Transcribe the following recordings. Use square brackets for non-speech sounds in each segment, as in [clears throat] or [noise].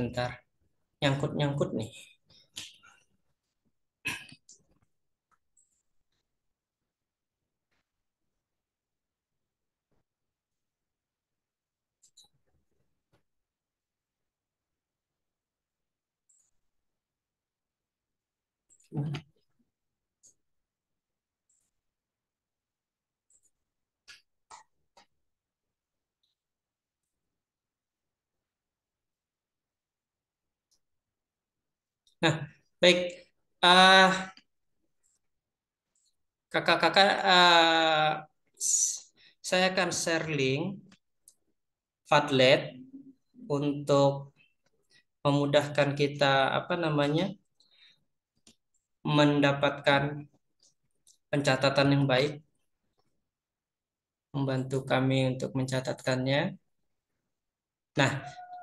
sebentar nyangkut-nyangkut nih Thank mm -hmm. you. Baik, uh, kakak-kakak, uh, saya akan share link Padlet untuk memudahkan kita apa namanya mendapatkan pencatatan yang baik membantu kami untuk mencatatkannya. Nah,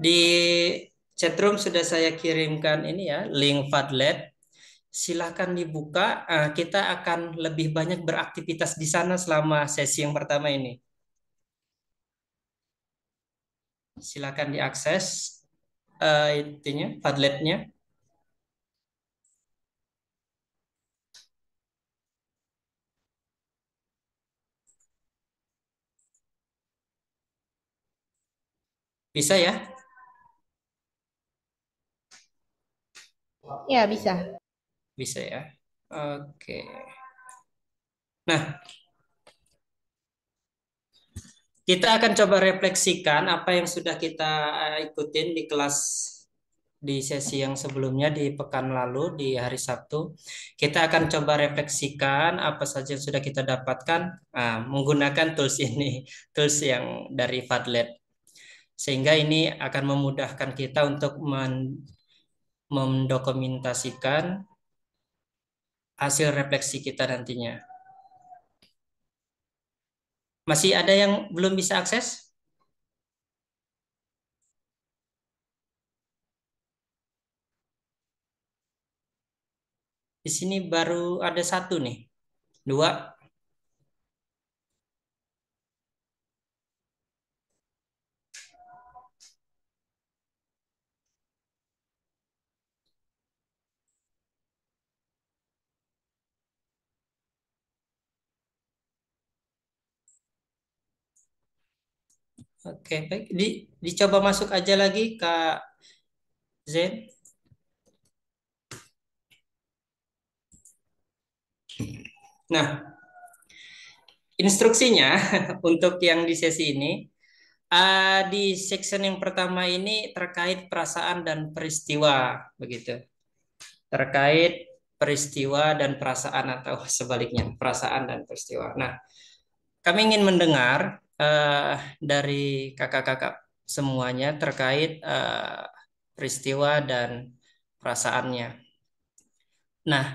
di chatroom sudah saya kirimkan ini ya link Padlet. Silahkan dibuka. Eh, kita akan lebih banyak beraktivitas di sana selama sesi yang pertama ini. Silahkan diakses uh, eh, itunya Padletnya. Bisa ya? Ya, bisa. Bisa ya. Oke. Nah, kita akan coba refleksikan apa yang sudah kita eh, ikutin di kelas di sesi yang sebelumnya di pekan lalu di hari Sabtu. Kita akan coba refleksikan apa saja yang sudah kita dapatkan nah, menggunakan tools [laughs] ini, tools yang dari Padlet. Sehingga ini akan memudahkan kita untuk men mendokumentasikan hasil refleksi kita nantinya. Masih ada yang belum bisa akses? Di sini baru ada satu nih. Dua, Oke, baik. Di, dicoba masuk aja lagi, Kak Zen. Nah, instruksinya [laughs] untuk yang di sesi ini, eh, di section yang pertama ini terkait perasaan dan peristiwa, begitu. Terkait peristiwa dan perasaan atau [laughs] sebaliknya, perasaan dan peristiwa. Nah, kami ingin mendengar uh, dari kakak-kakak semuanya terkait uh, peristiwa dan perasaannya. Nah,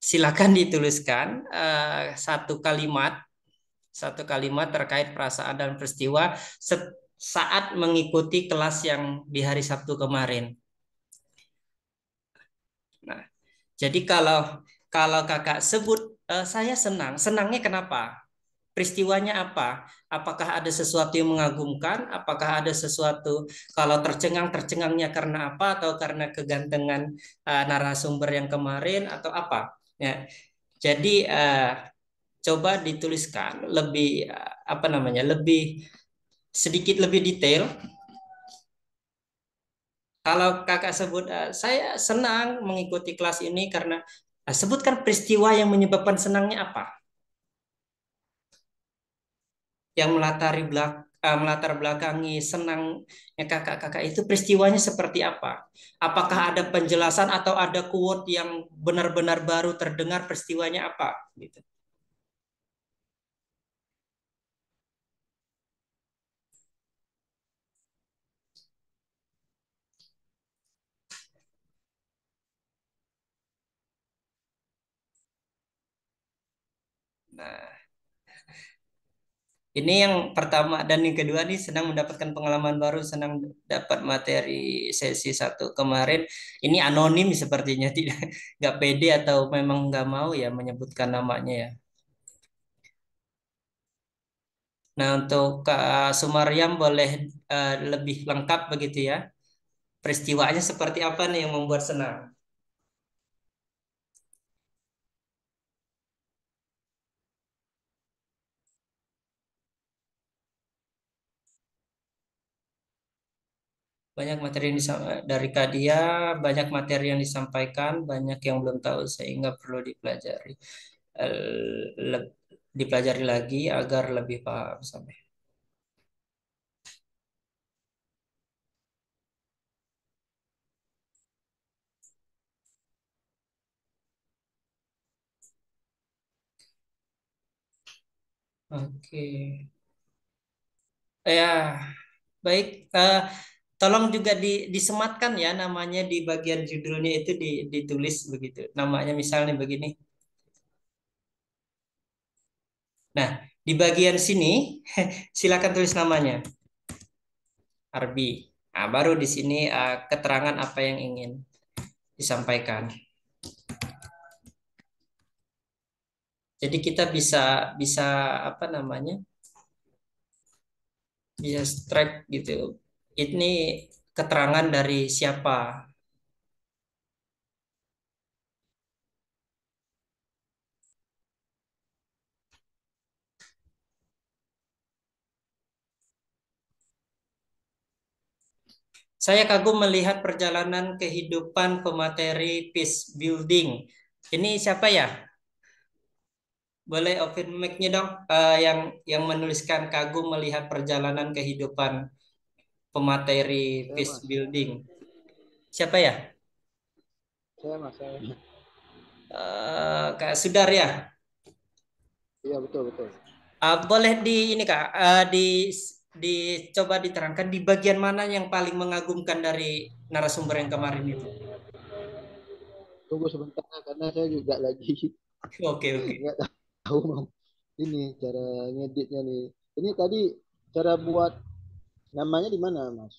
silakan dituliskan uh, satu kalimat satu kalimat terkait perasaan dan peristiwa saat mengikuti kelas yang di hari Sabtu kemarin. Nah, jadi kalau kalau kakak sebut uh, saya senang, senangnya kenapa? peristiwanya apa? Apakah ada sesuatu yang mengagumkan? Apakah ada sesuatu kalau tercengang tercengangnya karena apa atau karena kegantengan uh, narasumber yang kemarin atau apa? Ya. Jadi uh, coba dituliskan lebih uh, apa namanya? lebih sedikit lebih detail. Kalau kakak sebut, uh, saya senang mengikuti kelas ini karena uh, sebutkan peristiwa yang menyebabkan senangnya apa yang melatari belak uh, melatar belakangi senangnya kakak-kakak itu peristiwanya seperti apa? Apakah ada penjelasan atau ada quote yang benar-benar baru terdengar peristiwanya apa? Gitu. Nah, ini yang pertama dan yang kedua nih senang mendapatkan pengalaman baru senang dapat materi sesi satu kemarin ini anonim sepertinya [laughs] tidak nggak pede atau memang nggak mau ya menyebutkan namanya ya nah untuk Kak Sumaryam boleh uh, lebih lengkap begitu ya peristiwanya seperti apa nih yang membuat senang banyak materi yang dari Kadia, banyak materi yang disampaikan, banyak yang belum tahu sehingga perlu dipelajari dipelajari lagi agar lebih paham sampai. Oke. Okay. Ya, baik. Uh, tolong juga di, disematkan ya namanya di bagian judulnya itu di, ditulis begitu namanya misalnya begini nah di bagian sini [laughs] silakan tulis namanya Arbi nah, baru di sini uh, keterangan apa yang ingin disampaikan jadi kita bisa bisa apa namanya bisa strike gitu ini iya. keterangan dari siapa? Saya kagum melihat perjalanan kehidupan pemateri peace building. Ini siapa ya? Boleh open mic-nya dong uh, yang yang menuliskan kagum melihat perjalanan kehidupan pemateri saya peace building. Siapa ya? Saya mas. Saya. Uh, Kak Sudar ya? Iya betul betul. Uh, boleh di ini kak uh, di dicoba diterangkan di bagian mana yang paling mengagumkan dari narasumber yang kemarin itu? Tunggu sebentar karena saya juga lagi. [laughs] Oke oke. Okay. [laughs] okay. tahu ini cara ngeditnya nih. Ini tadi cara buat Namanya di mana, Mas?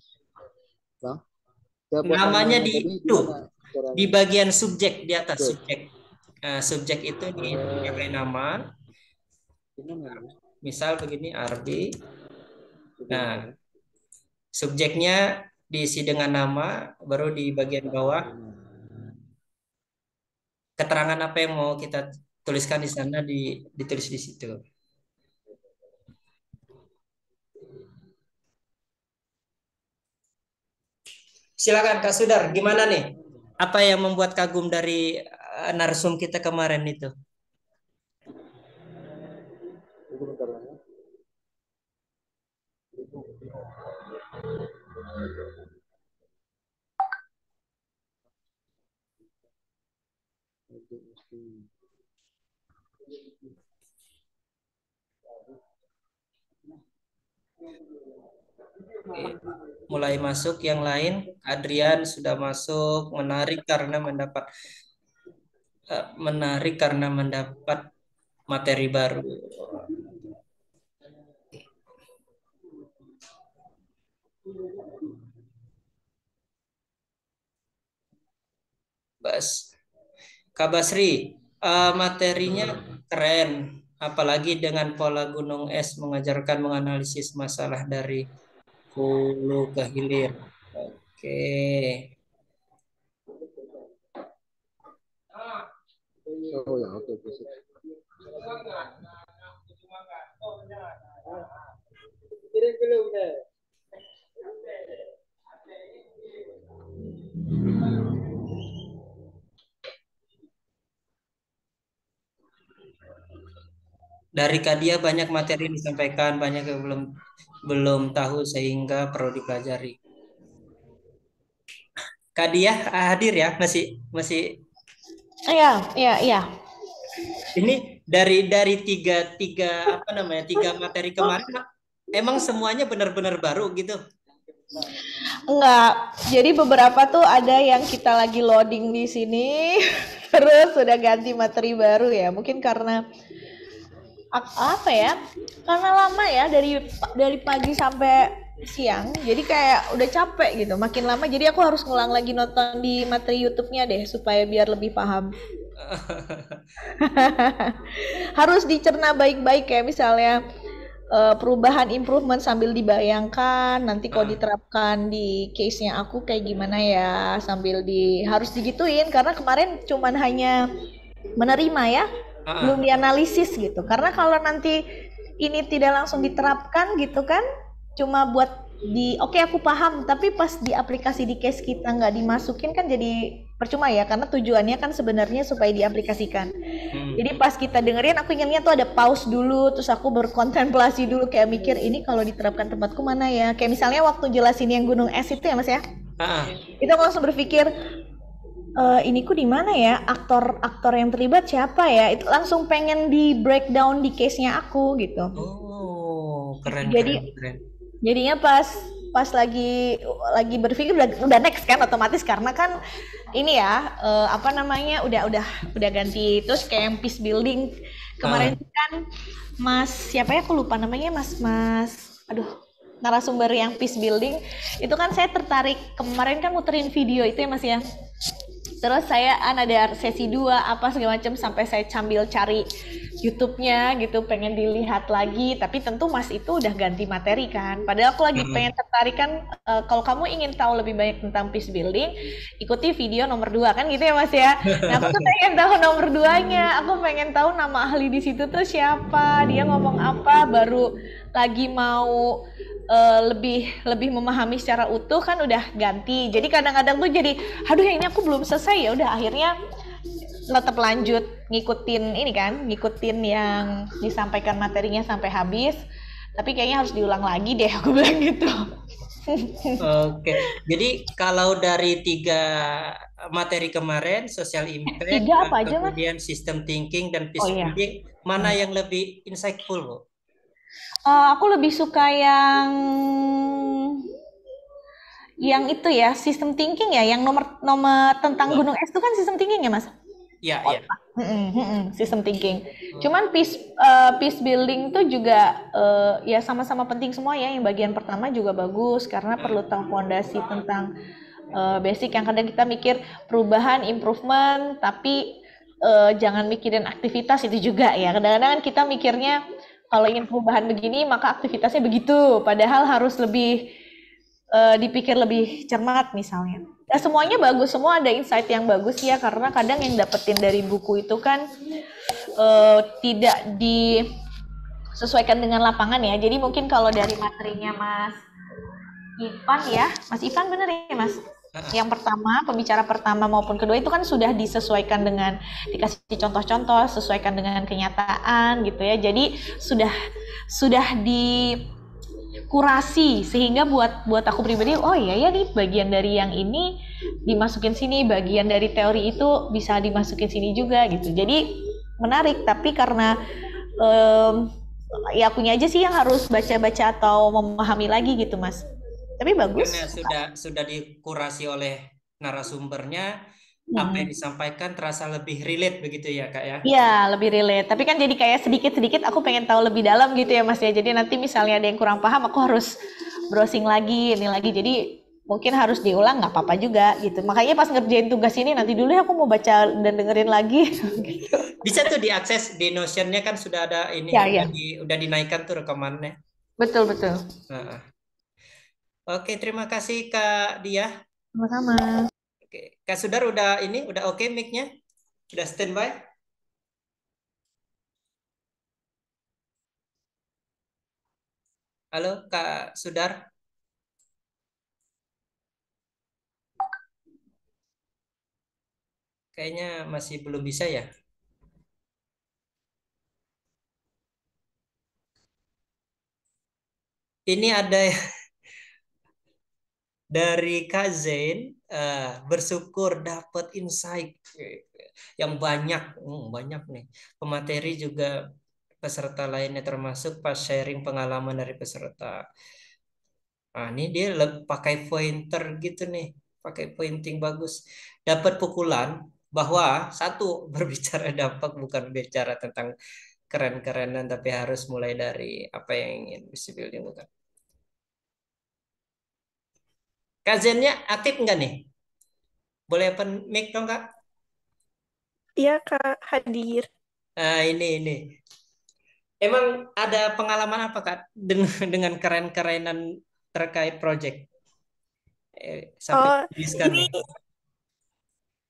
Bang? namanya di itu di bagian subjek di atas subjek. Uh, subjek itu di uh, nama. Misal begini Arbi. Nah, subjeknya diisi dengan nama, baru di bagian bawah keterangan apa yang mau kita tuliskan di sana di, ditulis di situ. Silakan Kak Sudar, gimana nih? Apa yang membuat kagum dari eh, narsum kita kemarin itu? Thank you. Mulai masuk yang lain, Adrian sudah masuk, menarik karena mendapat eh, menarik karena mendapat materi baru. Bas. Kak Basri, uh, materinya keren, apalagi dengan pola gunung es mengajarkan menganalisis masalah dari Hulu ke hilir. Oke. Oh ya, oke. Dari Kadia banyak materi disampaikan, banyak yang belum belum tahu sehingga perlu dipelajari. Kadiah ah, hadir ya masih masih Iya, iya, iya. Ini dari dari tiga tiga apa namanya tiga materi kemarin emang semuanya benar-benar baru gitu? Enggak. Jadi beberapa tuh ada yang kita lagi loading di sini, [laughs] terus sudah ganti materi baru ya. Mungkin karena apa ya karena lama ya dari dari pagi sampai siang jadi kayak udah capek gitu makin lama jadi aku harus ngulang lagi nonton di materi YouTube-nya deh supaya biar lebih paham [laughs] harus dicerna baik-baik ya misalnya eh, perubahan improvement sambil dibayangkan nanti kalau ah. diterapkan di case-nya aku kayak gimana ya sambil di harus digituin karena kemarin cuman hanya menerima ya uh. belum dianalisis gitu karena kalau nanti ini tidak langsung diterapkan gitu kan cuma buat di oke okay, aku paham tapi pas di aplikasi di case kita nggak dimasukin kan jadi percuma ya karena tujuannya kan sebenarnya supaya diaplikasikan hmm. jadi pas kita dengerin aku inginnya tuh ada pause dulu terus aku berkontemplasi dulu kayak mikir ini kalau diterapkan tempatku mana ya kayak misalnya waktu jelasin yang gunung es itu ya mas ya Ah. Itu langsung berpikir, uh, ini ku di mana ya aktor-aktor yang terlibat siapa ya itu langsung pengen di breakdown di case nya aku gitu oh keren jadi keren, keren. jadinya pas pas lagi lagi berpikir udah, udah next kan otomatis karena kan ini ya uh, apa namanya udah udah udah ganti terus kayak yang peace building kemarin uh. kan mas siapa ya aku lupa namanya mas mas aduh narasumber yang peace building itu kan saya tertarik kemarin kan muterin video itu ya mas ya terus saya an ada sesi dua apa segala macam sampai saya cambil cari YouTube-nya gitu pengen dilihat lagi tapi tentu Mas itu udah ganti materi kan padahal aku lagi pengen tertarik kan uh, kalau kamu ingin tahu lebih banyak tentang peace building ikuti video nomor dua kan gitu ya Mas ya nah aku tuh pengen tahu nomor nya aku pengen tahu nama ahli di situ tuh siapa dia ngomong apa baru lagi mau uh, lebih lebih memahami secara utuh kan udah ganti. Jadi kadang-kadang tuh jadi aduh yang ini aku belum selesai ya udah akhirnya tetap lanjut ngikutin ini kan, ngikutin yang disampaikan materinya sampai habis. Tapi kayaknya harus diulang lagi deh aku [laughs] bilang gitu. Oke, jadi kalau dari tiga materi kemarin, social eh, impact, tiga apa kemudian aja, sistem thinking dan peace oh, iya. mana hmm. yang lebih insightful, Bu? Uh, aku lebih suka yang yang itu ya sistem thinking ya yang nomor nomor tentang gunung es itu kan sistem thinking ya mas iya oh, iya sistem thinking hmm. cuman peace uh, peace building itu juga uh, ya sama-sama penting semua ya yang bagian pertama juga bagus karena hmm. perlu tahu fondasi tentang uh, basic yang kadang kita mikir perubahan improvement tapi uh, jangan mikirin aktivitas itu juga ya kadang-kadang kan kita mikirnya kalau ingin perubahan begini maka aktivitasnya begitu padahal harus lebih uh, dipikir lebih cermat misalnya nah, semuanya bagus semua ada insight yang bagus ya karena kadang yang dapetin dari buku itu kan uh, tidak disesuaikan dengan lapangan ya jadi mungkin kalau dari materinya mas Ipan ya Mas Ipan bener ya Mas yang pertama, pembicara pertama maupun kedua itu kan sudah disesuaikan dengan dikasih contoh-contoh, sesuaikan dengan kenyataan gitu ya. Jadi sudah sudah di kurasi sehingga buat buat aku pribadi oh iya ya nih bagian dari yang ini dimasukin sini bagian dari teori itu bisa dimasukin sini juga gitu jadi menarik tapi karena um, ya akunya aja sih yang harus baca-baca atau memahami lagi gitu mas tapi bagus Karena ya sudah sudah dikurasi oleh narasumbernya hmm. apa yang disampaikan terasa lebih relate begitu ya kak ya? Iya lebih relate. Tapi kan jadi kayak sedikit-sedikit aku pengen tahu lebih dalam gitu ya mas ya. Jadi nanti misalnya ada yang kurang paham aku harus browsing lagi ini lagi. Jadi mungkin harus diulang nggak apa-apa juga gitu. Makanya pas ngerjain tugas ini nanti dulu ya aku mau baca dan dengerin lagi. [laughs] Gitu. Bisa tuh diakses di Notionnya kan sudah ada ini iya, ya, iya. udah, Di, udah dinaikkan tuh rekamannya. Betul betul. Nah. Oke, terima kasih Kak Dia. Sama-sama. Oke, Kak Sudar udah ini udah oke okay mic-nya? Udah standby? Halo Kak Sudar. Kayaknya masih belum bisa ya. Ini ada dari Kak Zain uh, bersyukur dapat insight yang banyak hmm, banyak nih pemateri juga peserta lainnya termasuk pas sharing pengalaman dari peserta nah ini dia pakai pointer gitu nih pakai pointing bagus dapat pukulan bahwa satu [laughs] berbicara dampak bukan bicara tentang keren-kerenan tapi harus mulai dari apa yang ingin visibility bukan Kazennya aktif nggak nih? Boleh open mic dong, Kak? Iya, Kak. Hadir. Nah, ini, ini. Emang ada pengalaman apa, Kak? Dengan, dengan keren-kerenan terkait project? Eh, oh, ini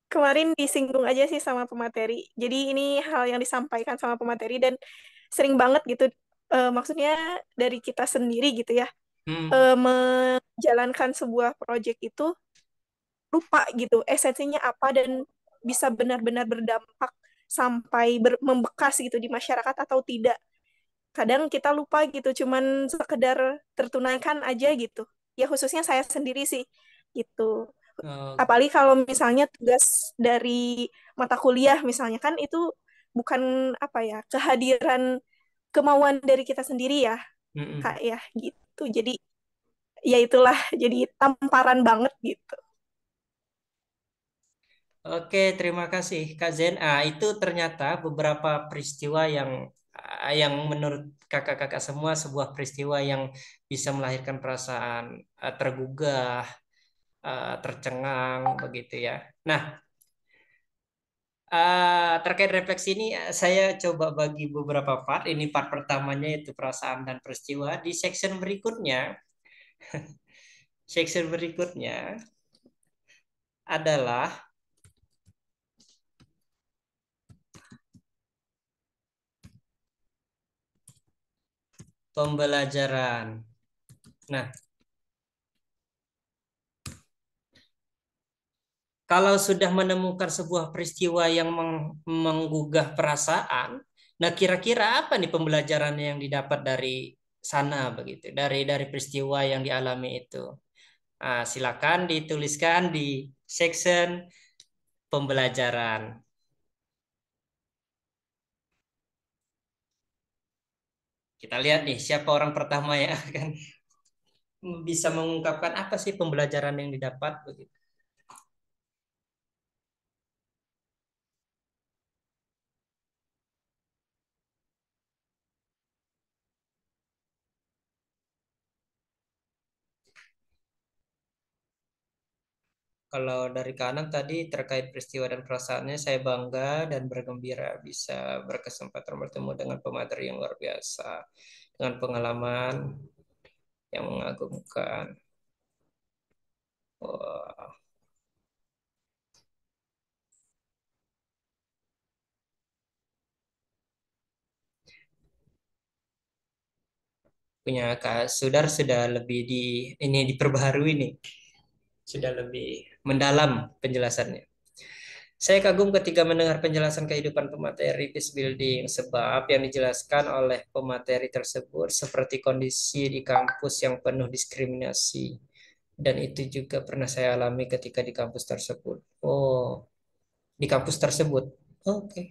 kemarin disinggung aja sih sama pemateri. Jadi ini hal yang disampaikan sama pemateri dan sering banget gitu. E, maksudnya dari kita sendiri gitu ya hmm. e, menjalankan sebuah proyek itu lupa gitu esensinya apa dan bisa benar-benar berdampak sampai ber membekas gitu di masyarakat atau tidak. Kadang kita lupa gitu, cuman sekedar tertunaikan aja gitu. Ya khususnya saya sendiri sih gitu. Oh. Apalagi kalau misalnya tugas dari mata kuliah misalnya kan itu bukan apa ya kehadiran kemauan dari kita sendiri ya, mm -mm. kak ya gitu gitu jadi ya itulah jadi tamparan banget gitu Oke, terima kasih Kak Zen. Ah, itu ternyata beberapa peristiwa yang ah, yang menurut kakak-kakak semua sebuah peristiwa yang bisa melahirkan perasaan ah, tergugah, ah, tercengang begitu ya. Nah, Eh, terkait refleksi ini eh, saya coba bagi beberapa part. Ini part pertamanya yaitu perasaan dan peristiwa. Di section berikutnya, [laughs] section berikutnya adalah pembelajaran. Nah, kalau sudah menemukan sebuah peristiwa yang menggugah perasaan, nah kira-kira apa nih pembelajaran yang didapat dari sana begitu, dari dari peristiwa yang dialami itu. Nah, silakan dituliskan di section pembelajaran. Kita lihat nih siapa orang pertama yang [laughs] akan bisa mengungkapkan apa sih pembelajaran yang didapat begitu. Kalau dari kanan tadi terkait peristiwa dan perasaannya, saya bangga dan bergembira bisa berkesempatan bertemu dengan pemateri yang luar biasa, dengan pengalaman yang mengagumkan. Wah. punya kak Sudar sudah lebih di ini diperbaharui nih sudah lebih mendalam penjelasannya. Saya kagum ketika mendengar penjelasan kehidupan pemateri peace building sebab yang dijelaskan oleh pemateri tersebut seperti kondisi di kampus yang penuh diskriminasi dan itu juga pernah saya alami ketika di kampus tersebut. Oh, di kampus tersebut. Oke. Okay.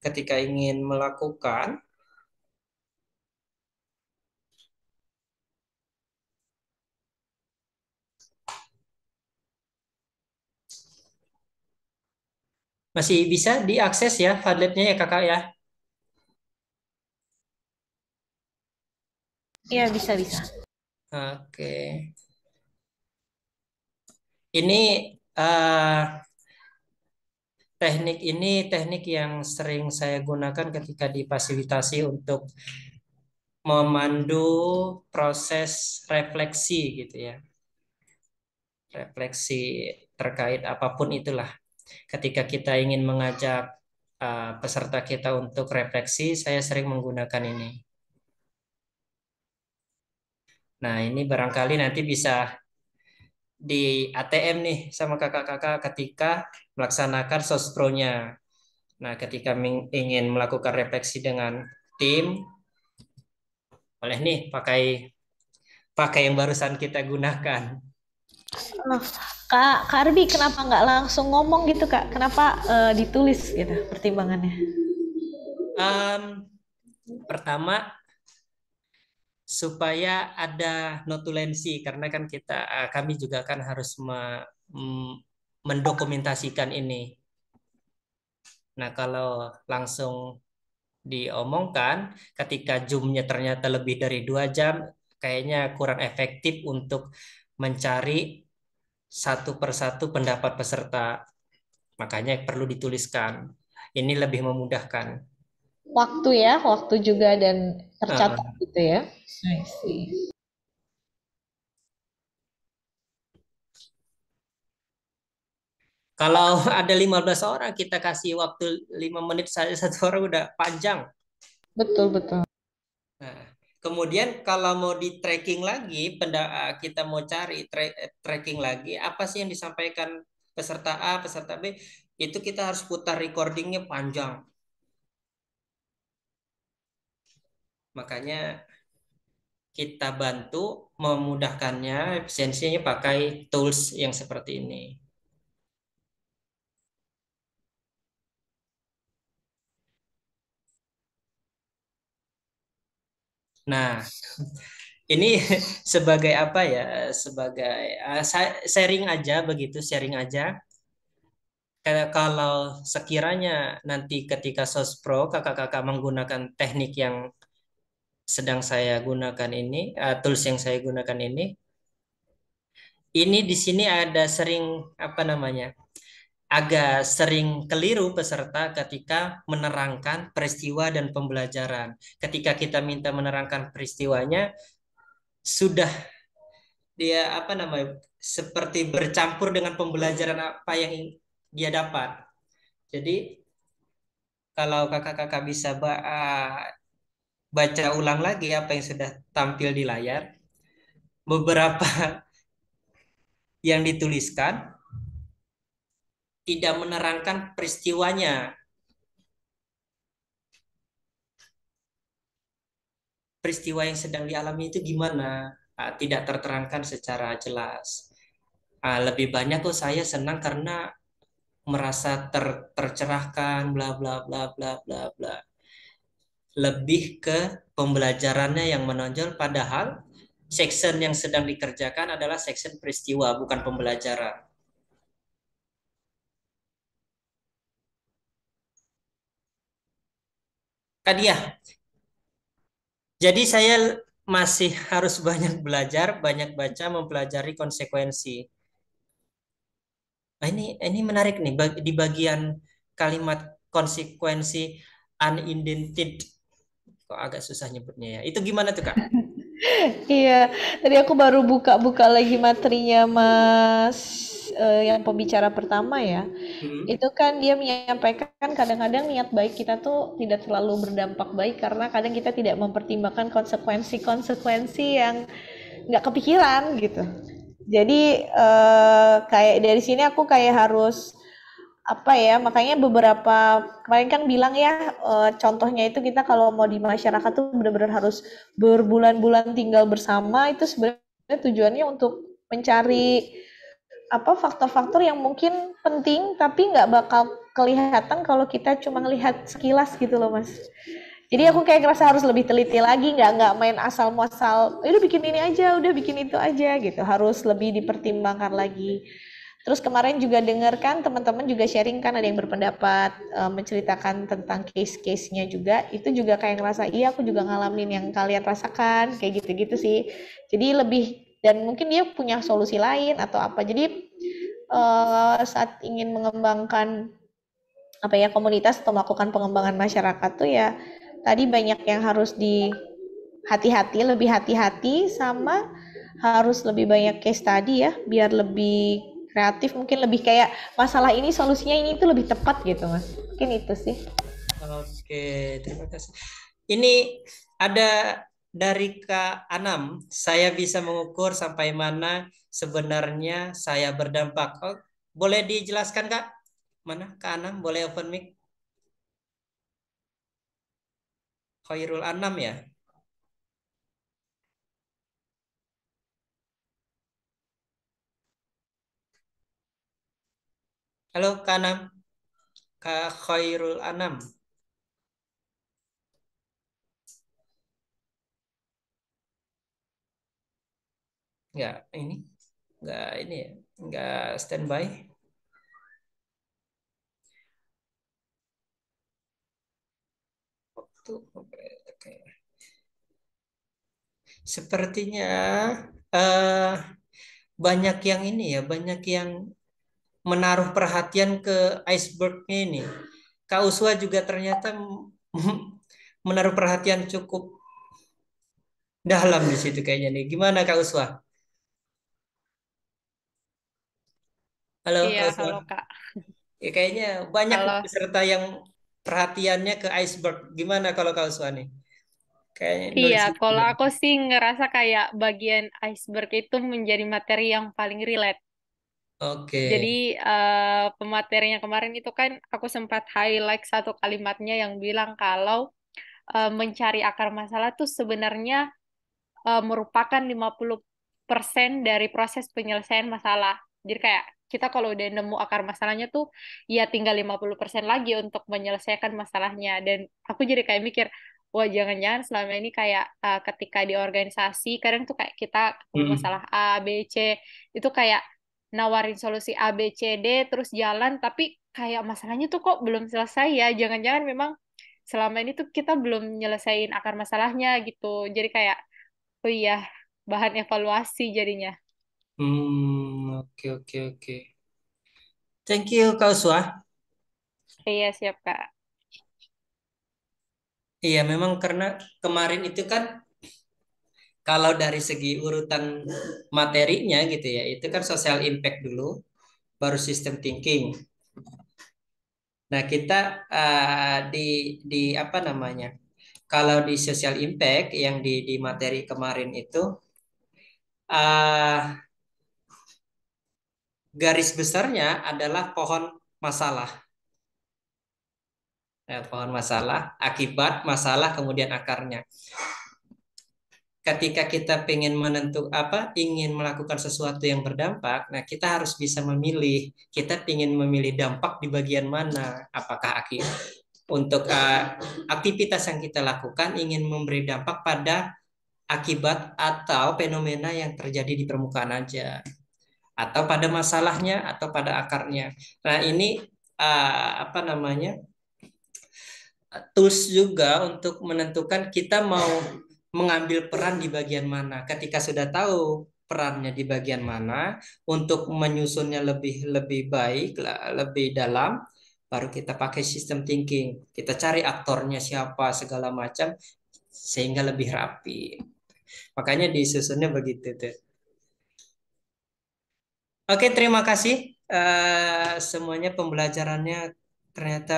Ketika ingin melakukan Masih bisa diakses ya Padletnya ya kakak ya? Iya bisa bisa. Oke. Ini uh, teknik ini teknik yang sering saya gunakan ketika difasilitasi untuk memandu proses refleksi gitu ya. Refleksi terkait apapun itulah. Ketika kita ingin mengajak uh, peserta kita untuk refleksi, saya sering menggunakan ini. Nah, ini barangkali nanti bisa di ATM nih sama kakak-kakak ketika melaksanakan sospronya. Nah, ketika ingin melakukan refleksi dengan tim, boleh nih pakai pakai yang barusan kita gunakan. Kak, Kak Arbi kenapa nggak langsung ngomong gitu Kak? Kenapa uh, ditulis gitu pertimbangannya? Um, pertama supaya ada notulensi karena kan kita eh, kami juga kan harus me, mm, mendokumentasikan ini. Nah, kalau langsung diomongkan ketika zoomnya ternyata lebih dari dua jam kayaknya kurang efektif untuk mencari satu persatu pendapat peserta. Makanya perlu dituliskan. Ini lebih memudahkan. Waktu ya, waktu juga dan tercatat uh, gitu ya. I see. Kalau [laughs] ada 15 orang, kita kasih waktu 5 menit saja [laughs] satu orang udah panjang. Betul, betul. Nah, Kemudian kalau mau di tracking lagi, eh, kita mau cari tra eh, tracking lagi, apa sih yang disampaikan peserta A, peserta B, itu kita harus putar recordingnya panjang. Makanya kita bantu memudahkannya, efisiensinya pakai tools yang seperti ini. Nah, ini sebagai apa ya? Sebagai uh, sharing aja begitu, sharing aja. Kalau sekiranya nanti ketika sospro kakak-kakak menggunakan teknik yang sedang saya gunakan ini, uh, tools yang saya gunakan ini, ini di sini ada sering apa namanya? agak sering keliru peserta ketika menerangkan peristiwa dan pembelajaran. Ketika kita minta menerangkan peristiwanya sudah dia apa namanya seperti bercampur dengan pembelajaran apa yang dia dapat. Jadi kalau kakak-kakak bisa baca ulang lagi apa yang sudah tampil di layar beberapa [laughs] yang dituliskan tidak menerangkan peristiwanya. Peristiwa yang sedang dialami itu gimana? Ah, tidak terterangkan secara jelas. Ah, lebih banyak tuh saya senang karena merasa ter, tercerahkan, bla bla bla bla bla bla. Lebih ke pembelajarannya yang menonjol, padahal section yang sedang dikerjakan adalah section peristiwa, bukan pembelajaran Kadia. Jadi saya masih harus [laughs] banyak belajar, banyak baca, mempelajari konsekuensi. Nah, ini ini menarik nih di bagian kalimat konsekuensi unindented. Kok agak susah nyebutnya ya. Itu gimana tuh, Kak? [laughs] iya, tadi aku baru buka-buka lagi materinya, Mas uh, yang pembicara pertama ya, hmm. itu kan dia menyampaikan kadang-kadang niat baik kita tuh tidak selalu berdampak baik karena kadang kita tidak mempertimbangkan konsekuensi-konsekuensi yang nggak kepikiran gitu. Jadi uh, kayak dari sini aku kayak harus apa ya makanya beberapa kemarin kan bilang ya e, contohnya itu kita kalau mau di masyarakat tuh benar-benar harus berbulan-bulan tinggal bersama itu sebenarnya tujuannya untuk mencari apa faktor-faktor yang mungkin penting tapi nggak bakal kelihatan kalau kita cuma ngelihat sekilas gitu loh mas jadi aku kayak ngerasa harus lebih teliti lagi nggak nggak main asal muasal ya udah bikin ini aja udah bikin itu aja gitu harus lebih dipertimbangkan lagi terus kemarin juga dengarkan teman-teman juga sharing kan ada yang berpendapat e, menceritakan tentang case-case-nya juga itu juga kayak ngerasa iya aku juga ngalamin yang kalian rasakan kayak gitu-gitu sih jadi lebih dan mungkin dia punya solusi lain atau apa. Jadi uh, saat ingin mengembangkan apa ya komunitas atau melakukan pengembangan masyarakat tuh ya tadi banyak yang harus di hati-hati, lebih hati-hati sama harus lebih banyak case study ya biar lebih kreatif mungkin lebih kayak masalah ini solusinya ini itu lebih tepat gitu mas mungkin itu sih oke terima kasih ini ada dari Kak Anam, saya bisa mengukur sampai mana sebenarnya saya berdampak. Oh, boleh dijelaskan Kak? Mana Kak Anam? Boleh open mic? Khairul Anam ya? Halo Kak Anam. Kak Khairul Anam. nggak ini nggak ini ya nggak standby waktu oke okay. sepertinya uh, banyak yang ini ya banyak yang menaruh perhatian ke icebergnya ini Kak Uswa juga ternyata menaruh perhatian cukup dalam di situ kayaknya nih. Gimana Kak Uswa? Halo. Iya, halo, halo Kak. Ya, kayaknya banyak halo. peserta yang perhatiannya ke iceberg. Gimana kalau Kak Uswani? Kayaknya iya, kalau aku sih ngerasa kayak bagian iceberg itu menjadi materi yang paling relate. Oke. Okay. Jadi uh, pematerinya kemarin itu kan aku sempat highlight satu kalimatnya yang bilang kalau uh, mencari akar masalah tuh sebenarnya uh, merupakan 50% dari proses penyelesaian masalah. Jadi kayak kita kalau udah nemu akar masalahnya tuh ya tinggal 50% lagi untuk menyelesaikan masalahnya dan aku jadi kayak mikir wah jangan-jangan selama ini kayak uh, ketika di organisasi kadang tuh kayak kita hmm. masalah A B C itu kayak nawarin solusi A B C D terus jalan tapi kayak masalahnya tuh kok belum selesai ya jangan-jangan memang selama ini tuh kita belum nyelesain akar masalahnya gitu jadi kayak oh iya bahan evaluasi jadinya Hmm, oke oke oke. Thank you Kak Uswa. Iya siap Kak. Iya memang karena kemarin itu kan kalau dari segi urutan materinya gitu ya, itu kan social impact dulu, baru system thinking. Nah kita uh, di di apa namanya? Kalau di social impact yang di di materi kemarin itu uh, garis besarnya adalah pohon masalah. Ya, pohon masalah, akibat masalah kemudian akarnya. Ketika kita ingin menentuk apa, ingin melakukan sesuatu yang berdampak, nah kita harus bisa memilih. Kita ingin memilih dampak di bagian mana? Apakah akhir? untuk uh, aktivitas yang kita lakukan ingin memberi dampak pada akibat atau fenomena yang terjadi di permukaan aja atau pada masalahnya atau pada akarnya. Nah, ini uh, apa namanya? tools juga untuk menentukan kita mau mengambil peran di bagian mana. Ketika sudah tahu perannya di bagian mana untuk menyusunnya lebih lebih baik, lebih dalam, baru kita pakai sistem thinking. Kita cari aktornya siapa segala macam sehingga lebih rapi. Makanya disusunnya begitu tuh. Oke, terima kasih uh, semuanya pembelajarannya ternyata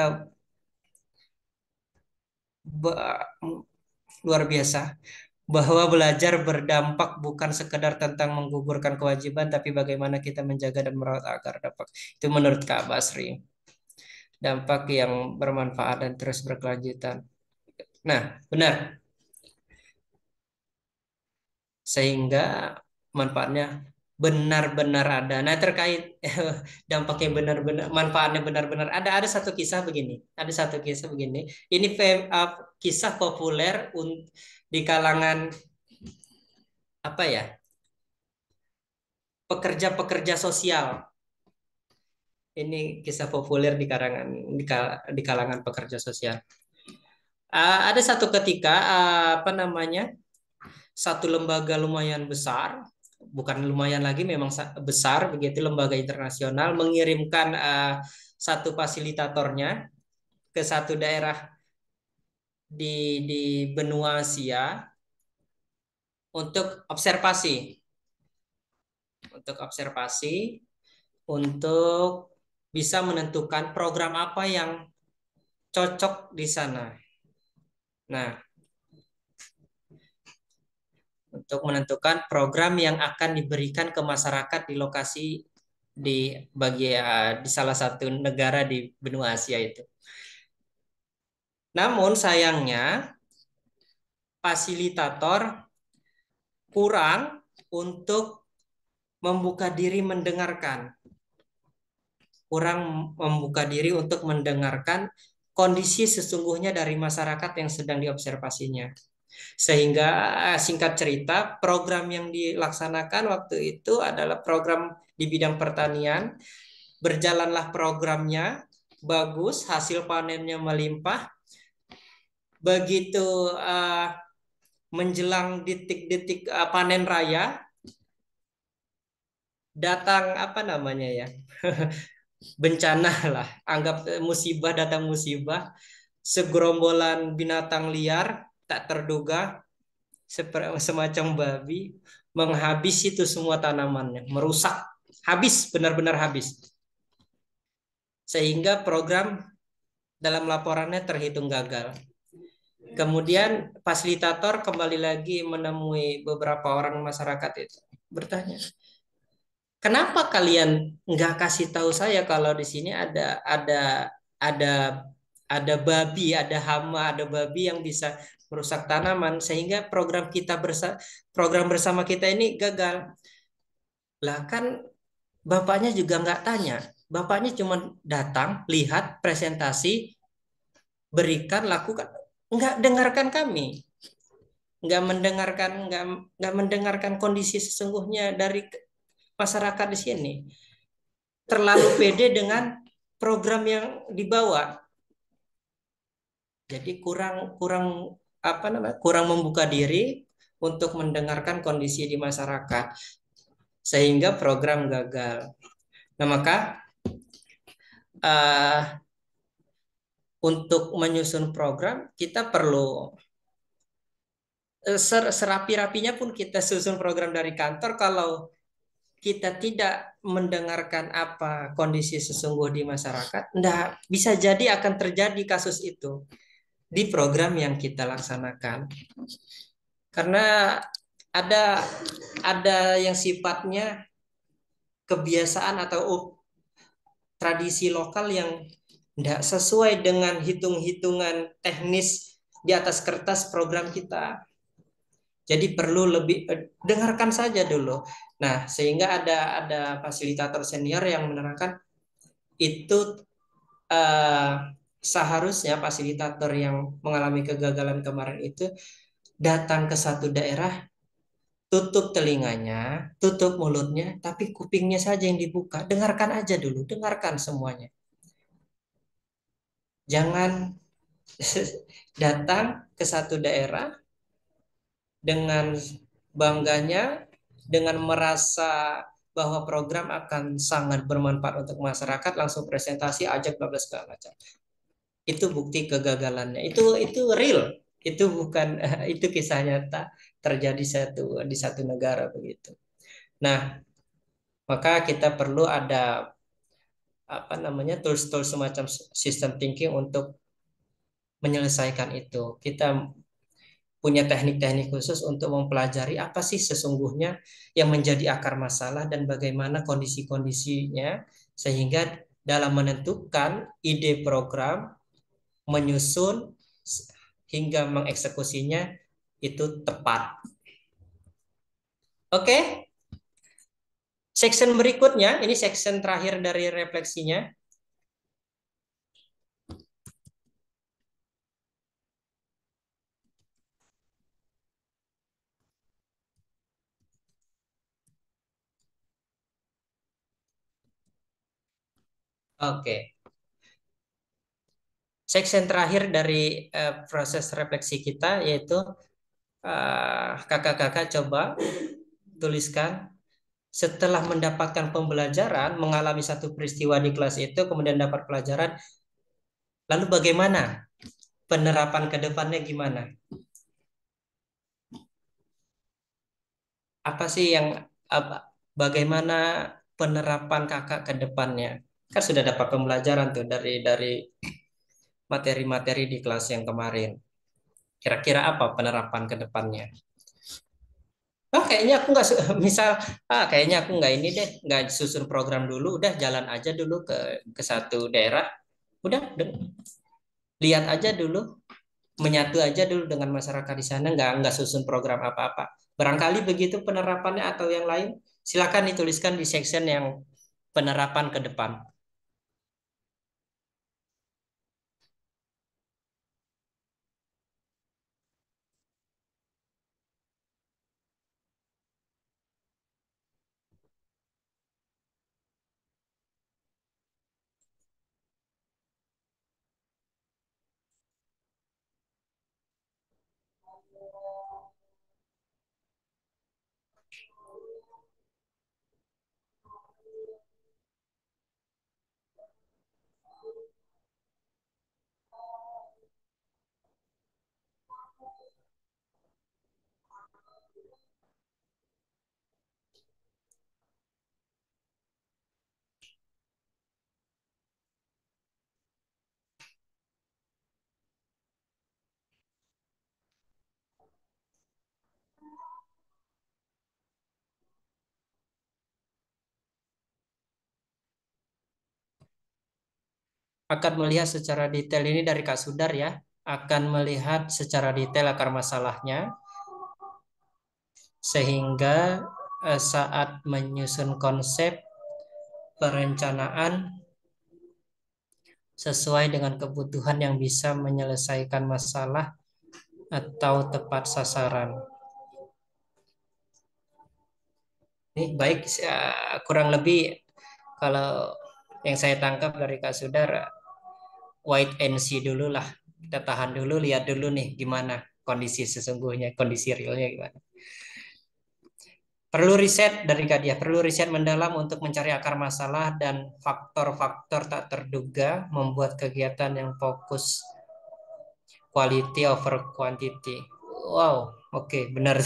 eh, luar biasa bahwa belajar berdampak bukan sekedar tentang menggugurkan kewajiban tapi bagaimana kita menjaga dan merawat agar dampak itu menurut Kak Basri dampak yang bermanfaat dan terus berkelanjutan. Nah, benar. Sehingga manfaatnya benar-benar ada. Nah terkait [laughs] dampaknya benar-benar manfaatnya benar-benar ada. Ada satu kisah begini. Ada satu kisah begini. Ini kisah populer di kalangan apa ya? Pekerja-pekerja sosial. Ini kisah populer di kalangan di kalangan pekerja sosial. ada satu ketika apa namanya? Satu lembaga lumayan besar bukan lumayan lagi memang besar begitu lembaga internasional mengirimkan uh, satu fasilitatornya ke satu daerah di di benua Asia untuk observasi untuk observasi untuk bisa menentukan program apa yang cocok di sana. Nah, untuk menentukan program yang akan diberikan ke masyarakat di lokasi di bagian eh, di salah satu negara di benua Asia itu. Namun sayangnya fasilitator kurang untuk membuka diri mendengarkan. Kurang membuka diri untuk mendengarkan kondisi sesungguhnya dari masyarakat yang sedang diobservasinya. Sehingga eh, singkat cerita, program yang dilaksanakan waktu itu adalah program di bidang pertanian. Berjalanlah programnya, bagus, hasil panennya melimpah. Begitu uh, menjelang detik-detik uh, panen raya, datang apa namanya ya? [laughs] bencana lah, anggap musibah datang musibah, segerombolan binatang liar tak terduga semacam babi menghabis itu semua tanamannya, merusak, habis, benar-benar habis. Sehingga program dalam laporannya terhitung gagal. Kemudian fasilitator kembali lagi menemui beberapa orang masyarakat itu bertanya, kenapa kalian nggak kasih tahu saya kalau di sini ada ada ada ada babi, ada hama, ada babi yang bisa merusak tanaman sehingga program kita bersa program bersama kita ini gagal. Lah kan bapaknya juga nggak tanya, bapaknya cuma datang, lihat presentasi, berikan, lakukan, nggak dengarkan kami, nggak mendengarkan nggak nggak mendengarkan kondisi sesungguhnya dari masyarakat di sini, terlalu pede dengan program yang dibawa. Jadi kurang kurang apa namanya kurang membuka diri untuk mendengarkan kondisi di masyarakat sehingga program gagal. Nah maka uh, untuk menyusun program kita perlu eh, serapi-rapinya pun kita susun program dari kantor kalau kita tidak mendengarkan apa kondisi sesungguh di masyarakat, nah bisa jadi akan terjadi kasus itu di program yang kita laksanakan. Karena ada ada yang sifatnya kebiasaan atau uh, tradisi lokal yang tidak sesuai dengan hitung-hitungan teknis di atas kertas program kita. Jadi perlu lebih uh, dengarkan saja dulu. Nah, sehingga ada ada fasilitator senior yang menerangkan itu uh, seharusnya fasilitator yang mengalami kegagalan kemarin itu datang ke satu daerah tutup telinganya, tutup mulutnya, tapi kupingnya saja yang dibuka. Dengarkan aja dulu, dengarkan semuanya. Jangan [laughs] datang ke satu daerah dengan bangganya, dengan merasa bahwa program akan sangat bermanfaat untuk masyarakat, langsung presentasi, ajak, bla bla segala macam itu bukti kegagalannya itu itu real itu bukan [laughs] itu kisah nyata terjadi satu di satu negara begitu nah maka kita perlu ada apa namanya tools-tools semacam sistem thinking untuk menyelesaikan itu kita punya teknik-teknik khusus untuk mempelajari apa sih sesungguhnya yang menjadi akar masalah dan bagaimana kondisi-kondisinya sehingga dalam menentukan ide program menyusun hingga mengeksekusinya itu tepat. Oke. Okay? Section berikutnya, ini section terakhir dari refleksinya. Oke. Okay section terakhir dari uh, proses refleksi kita yaitu eh, kakak-kakak uh, coba tuliskan setelah mendapatkan pembelajaran, mengalami satu peristiwa di kelas itu, kemudian dapat pelajaran, lalu bagaimana penerapan ke depannya gimana? Apa sih yang bagaimana penerapan kakak ke depannya? Kan sudah dapat pembelajaran tuh dari dari materi-materi di kelas yang kemarin. Kira-kira apa penerapan ke depannya? Oh, kayaknya aku nggak [laughs] misal ah kayaknya aku nggak ini deh nggak susun program dulu udah jalan aja dulu ke ke satu daerah udah lihat aja dulu menyatu aja dulu dengan masyarakat di sana nggak nggak susun program apa-apa barangkali begitu penerapannya atau yang lain silakan dituliskan di section yang penerapan ke depan akan melihat secara detail ini dari Kak Sudar ya, akan melihat secara detail akar masalahnya sehingga eh, saat menyusun konsep perencanaan sesuai dengan kebutuhan yang bisa menyelesaikan masalah atau tepat sasaran. Ini baik eh, kurang lebih kalau yang saya tangkap dari Kak Sudara wait and see dulu lah kita tahan dulu lihat dulu nih gimana kondisi sesungguhnya kondisi realnya gimana perlu riset dari kadia, perlu riset mendalam untuk mencari akar masalah dan faktor-faktor tak terduga membuat kegiatan yang fokus quality over quantity wow oke okay, benar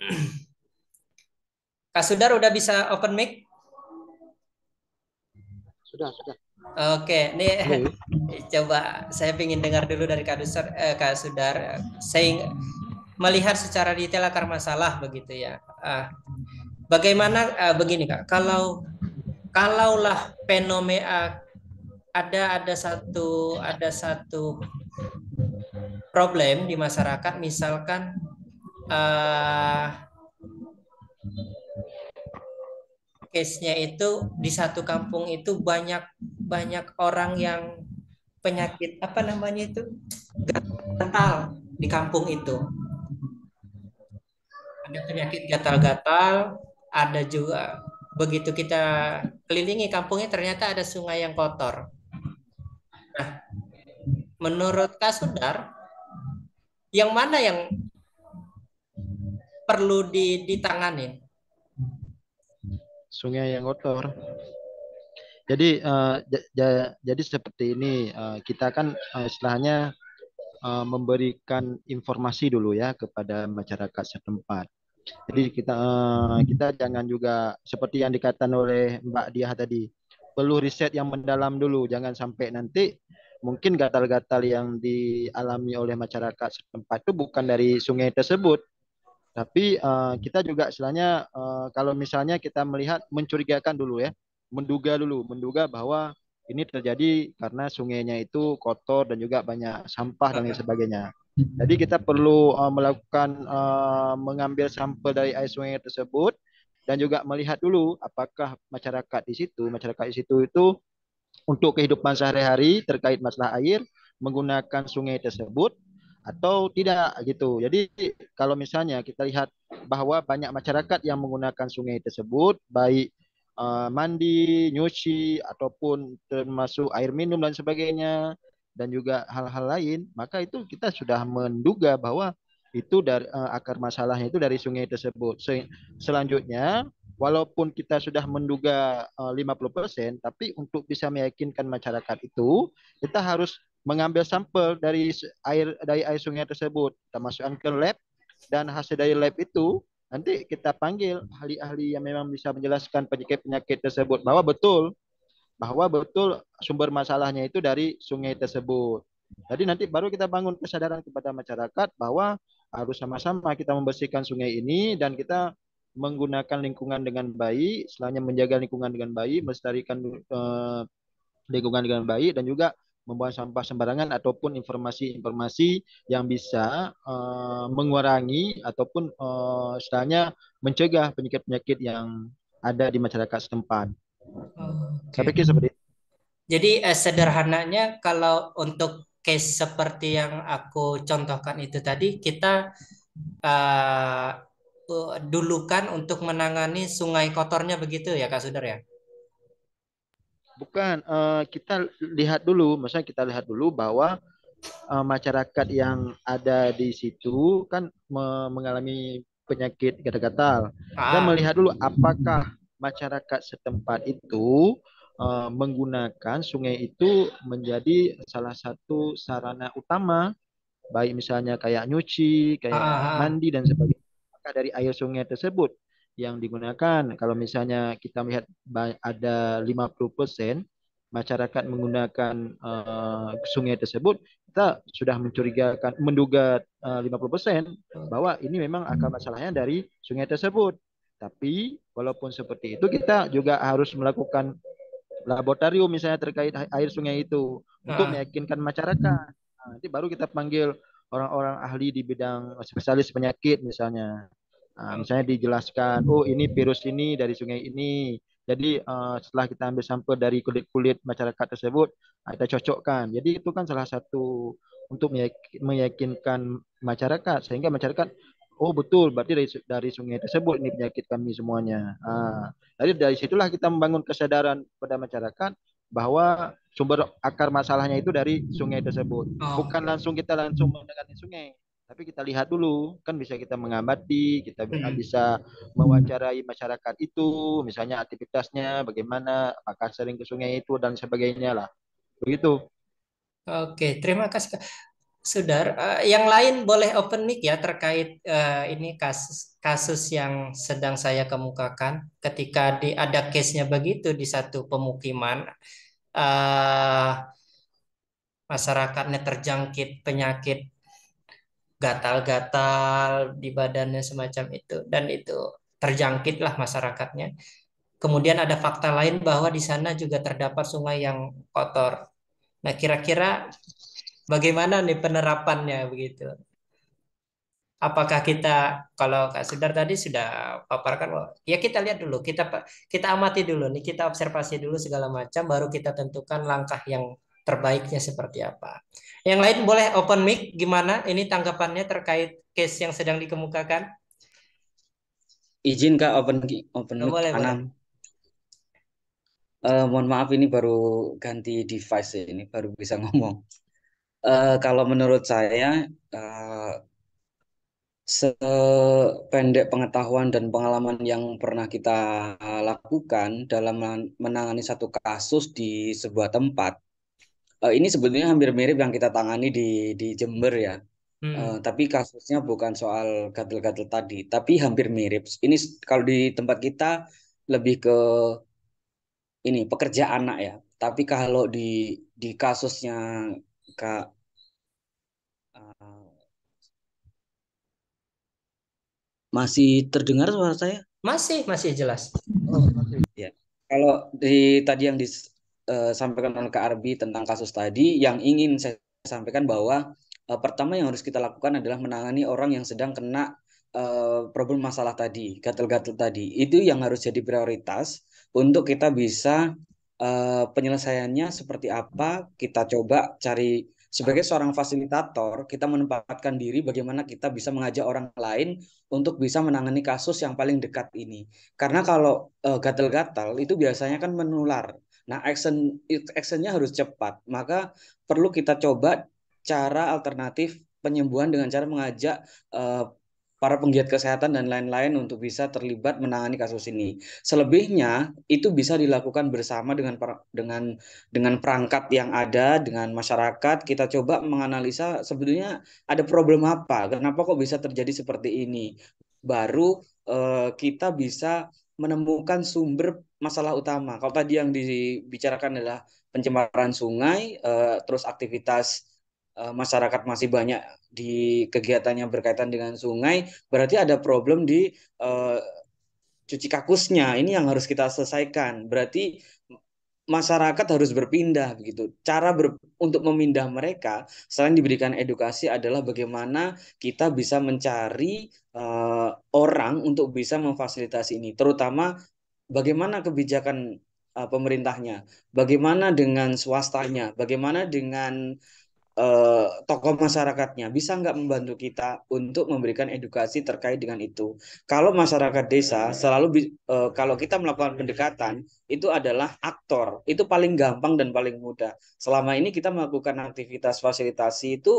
[clears throat] Kak Sudar udah bisa open mic? sudah sudah oke ini okay. [laughs] coba saya ingin dengar dulu dari kak Dusar, eh, kak Sudar saya melihat secara detail akar masalah begitu ya ah, bagaimana ah, begini kak kalau kalaulah fenomena ah, ada ada satu ada satu problem di masyarakat misalkan uh, case-nya itu di satu kampung itu banyak banyak orang yang penyakit apa namanya itu gatal di kampung itu. Ada penyakit gatal-gatal, ada juga begitu kita kelilingi kampungnya ternyata ada sungai yang kotor. Nah, menurut Kasudar, yang mana yang perlu ditangani? sungai yang kotor. Jadi uh, jadi seperti ini uh, kita kan uh, istilahnya uh, memberikan informasi dulu ya kepada masyarakat setempat. Jadi kita uh, kita jangan juga seperti yang dikatakan oleh Mbak Diah tadi perlu riset yang mendalam dulu jangan sampai nanti mungkin gatal-gatal yang dialami oleh masyarakat setempat itu bukan dari sungai tersebut tapi uh, kita juga istilahnya uh, kalau misalnya kita melihat mencurigakan dulu ya, menduga dulu, menduga bahwa ini terjadi karena sungainya itu kotor dan juga banyak sampah dan lain sebagainya. Jadi kita perlu uh, melakukan uh, mengambil sampel dari air sungai tersebut dan juga melihat dulu apakah masyarakat di situ, masyarakat di situ itu untuk kehidupan sehari-hari terkait masalah air menggunakan sungai tersebut atau tidak gitu. Jadi kalau misalnya kita lihat bahwa banyak masyarakat yang menggunakan sungai tersebut baik uh, mandi, nyuci ataupun termasuk air minum dan sebagainya dan juga hal-hal lain, maka itu kita sudah menduga bahwa itu dari uh, eh, akar masalahnya itu dari sungai tersebut. Se selanjutnya walaupun kita sudah menduga eh, uh, 50%, tapi untuk bisa meyakinkan masyarakat itu, kita harus mengambil sampel dari air dari air sungai tersebut. Kita masukkan ke lab dan hasil dari lab itu nanti kita panggil ahli-ahli yang memang bisa menjelaskan penyakit-penyakit tersebut bahwa betul bahwa betul sumber masalahnya itu dari sungai tersebut. Jadi nanti baru kita bangun kesadaran kepada masyarakat bahwa harus sama-sama kita membersihkan sungai ini dan kita menggunakan lingkungan dengan baik, selainnya menjaga lingkungan dengan baik, melestarikan eh, lingkungan dengan baik dan juga membuang sampah sembarangan ataupun informasi-informasi yang bisa uh, mengurangi ataupun uh, istilahnya mencegah penyakit-penyakit yang ada di masyarakat setempat. Oh, okay. Saya pikir seperti itu. Jadi eh, sederhananya kalau untuk case seperti yang aku contohkan itu tadi kita uh, dulukan untuk menangani sungai kotornya begitu ya Kak Sudar ya? Bukan, uh, kita lihat dulu, maksudnya kita lihat dulu bahwa uh, masyarakat yang ada di situ kan me mengalami penyakit gatal-gatal. Ah. Dan melihat dulu apakah masyarakat setempat itu uh, menggunakan sungai itu menjadi salah satu sarana utama, baik misalnya kayak nyuci, kayak ah. ah. mandi dan sebagainya. Apakah dari air sungai tersebut yang digunakan. Kalau misalnya kita melihat ada 50% masyarakat menggunakan uh, sungai tersebut, kita sudah mencurigakan menduga eh, uh, 50% bahwa ini memang akan masalahnya dari sungai tersebut. Tapi walaupun seperti itu kita juga harus melakukan laboratorium misalnya terkait air sungai itu untuk ah. meyakinkan masyarakat. Nah, nanti baru kita panggil orang-orang ahli di bidang spesialis penyakit misalnya. Nah, misalnya dijelaskan, oh ini virus ini dari sungai ini. Jadi uh, setelah kita ambil sampel dari kulit-kulit masyarakat tersebut, nah, kita cocokkan. Jadi itu kan salah satu untuk meyakinkan masyarakat sehingga masyarakat oh betul berarti dari dari sungai tersebut ini penyakit kami semuanya. Nah, jadi dari situlah kita membangun kesadaran pada masyarakat bahwa sumber akar masalahnya itu dari sungai tersebut. Oh. Bukan langsung kita langsung mendengarkan sungai tapi kita lihat dulu kan bisa kita mengamati kita hmm. bisa mewawancarai masyarakat itu misalnya aktivitasnya bagaimana apakah sering ke sungai itu dan sebagainya lah begitu oke terima kasih Sudar, uh, yang lain boleh open mic ya terkait uh, ini kasus kasus yang sedang saya kemukakan ketika di ada case-nya begitu di satu pemukiman uh, eh, masyarakatnya terjangkit penyakit gatal-gatal di badannya semacam itu dan itu terjangkitlah masyarakatnya. Kemudian ada fakta lain bahwa di sana juga terdapat sungai yang kotor. Nah, kira-kira bagaimana nih penerapannya begitu? Apakah kita kalau Kak Sudar tadi sudah paparkan bahwa oh, ya kita lihat dulu, kita kita amati dulu nih, kita observasi dulu segala macam baru kita tentukan langkah yang terbaiknya seperti apa. Yang lain boleh open mic, gimana? Ini tanggapannya terkait case yang sedang dikemukakan. Izin kak open open oh, mic. Boleh, boleh. Uh, mohon maaf ini baru ganti device ya, ini baru bisa [laughs] ngomong. Uh, kalau menurut saya uh, sependek pengetahuan dan pengalaman yang pernah kita lakukan dalam menangani satu kasus di sebuah tempat uh, ini sebetulnya hampir mirip yang kita tangani di di Jember ya. Hmm. Uh, tapi kasusnya bukan soal gatel-gatel tadi, tapi hampir mirip. Ini kalau di tempat kita lebih ke ini pekerja anak ya. Tapi kalau di di kasusnya Kak eh, masih terdengar suara saya? Masih, masih jelas. Oh, masih. Ya. Kalau di tadi yang di Eh, sampaikan oleh Kak Arbi tentang kasus tadi yang ingin saya sampaikan bahwa uh, pertama yang harus kita lakukan adalah menangani orang yang sedang kena uh, problem masalah tadi, gatel-gatel tadi. Itu yang harus jadi prioritas untuk kita bisa uh, penyelesaiannya seperti apa, kita coba cari sebagai seorang fasilitator, kita menempatkan diri bagaimana kita bisa mengajak orang lain untuk bisa menangani kasus yang paling dekat ini. Karena kalau gatal gatal-gatal itu biasanya kan menular. Nah, action actionnya harus cepat. Maka perlu kita coba cara alternatif penyembuhan dengan cara mengajak uh, para penggiat kesehatan dan lain-lain untuk bisa terlibat menangani kasus ini. Selebihnya itu bisa dilakukan bersama dengan dengan dengan perangkat yang ada dengan masyarakat. Kita coba menganalisa sebetulnya ada problem apa, kenapa kok bisa terjadi seperti ini. Baru uh, kita bisa menemukan sumber masalah utama. Kalau tadi yang dibicarakan adalah pencemaran sungai, uh, terus aktivitas uh, masyarakat masih banyak di kegiatannya berkaitan dengan sungai, berarti ada problem di uh, cuci kakusnya. Ini yang harus kita selesaikan. Berarti masyarakat harus berpindah begitu. Cara ber, untuk memindah mereka selain diberikan edukasi adalah bagaimana kita bisa mencari uh, orang untuk bisa memfasilitasi ini, terutama bagaimana kebijakan uh, pemerintahnya, bagaimana dengan swastanya, bagaimana dengan Eh, tokoh masyarakatnya bisa nggak membantu kita untuk memberikan edukasi terkait dengan itu. Kalau masyarakat desa selalu uh, kalau kita melakukan pendekatan itu adalah aktor, itu paling gampang dan paling mudah. Selama ini kita melakukan aktivitas fasilitasi itu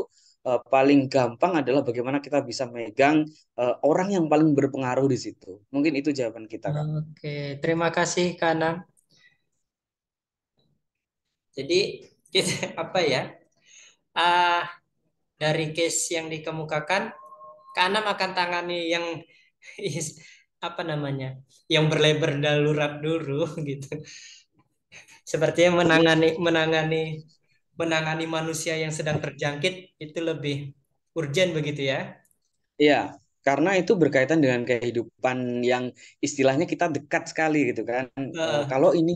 uh, paling gampang adalah bagaimana kita bisa megang uh, orang yang paling berpengaruh di situ. Mungkin itu jawaban kita, Kak. Oke, terima kasih Kanang. Jadi [laughs] kita apa ya? uh, dari case yang dikemukakan karena makan tangani yang [laughs] apa namanya yang berlebar darurat dulu [laughs] gitu sepertinya menangani menangani menangani manusia yang sedang terjangkit itu lebih urgent begitu ya iya karena itu berkaitan dengan kehidupan yang istilahnya kita dekat sekali gitu kan uh. kalau ini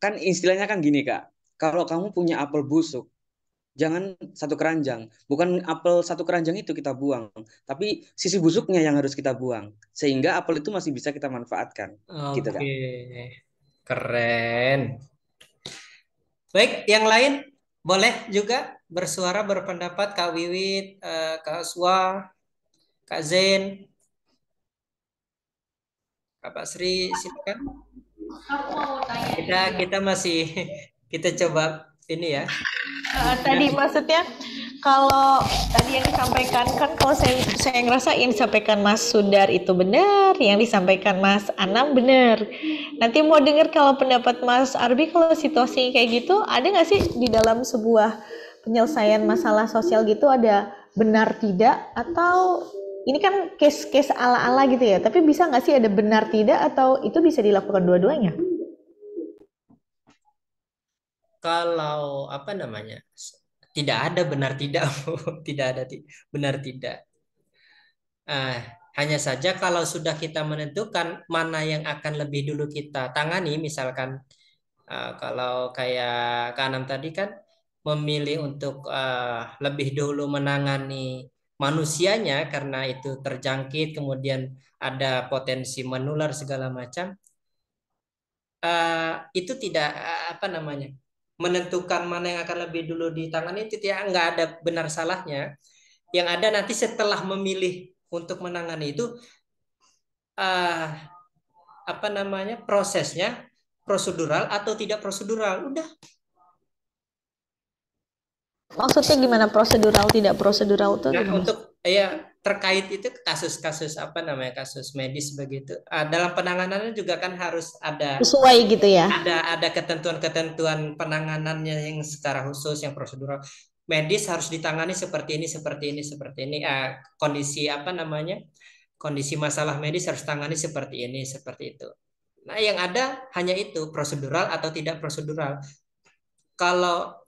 kan istilahnya kan gini kak kalau kamu punya apel busuk jangan satu keranjang. Bukan apel satu keranjang itu kita buang, tapi sisi busuknya yang harus kita buang sehingga apel itu masih bisa kita manfaatkan. Gitu, Oke. Gitu kan. Keren. Baik, yang lain boleh juga bersuara berpendapat Kak Wiwit, eh, Kak Aswa, Kak Zain. Kak Basri silakan. Kita kita masih [laughs] kita coba ini ya. Uh, tadi maksudnya kalau tadi yang disampaikan kan kalau saya saya ngerasa yang disampaikan Mas Sundar itu benar, yang disampaikan Mas Anam benar. Nanti mau dengar kalau pendapat Mas Arbi kalau situasi kayak gitu ada nggak sih di dalam sebuah penyelesaian masalah sosial gitu ada benar tidak atau ini kan case-case ala-ala gitu ya, tapi bisa nggak sih ada benar tidak atau itu bisa dilakukan dua-duanya? kalau apa namanya tidak ada benar tidak [laughs] tidak ada benar tidak ah, hanya saja kalau sudah kita menentukan mana yang akan lebih dulu kita tangani, misalkan uh, kalau kayak kanan tadi kan memilih untuk uh, lebih dulu menangani manusianya karena itu terjangkit, kemudian ada potensi menular segala macam, uh, itu tidak apa namanya menentukan mana yang akan lebih dulu ditangani itu tidak nggak ada benar salahnya. Yang ada nanti setelah memilih untuk menangani itu uh, apa namanya prosesnya prosedural atau tidak prosedural udah. Maksudnya gimana prosedural tidak prosedural itu? Nah, untuk ya terkait itu kasus-kasus apa namanya kasus medis begitu uh, dalam penanganannya juga kan harus ada sesuai gitu ya ada ada ketentuan-ketentuan penanganannya yang secara khusus yang prosedural medis harus ditangani seperti ini seperti ini seperti ini uh, kondisi apa namanya kondisi masalah medis harus tangani seperti ini seperti itu nah yang ada hanya itu prosedural atau tidak prosedural kalau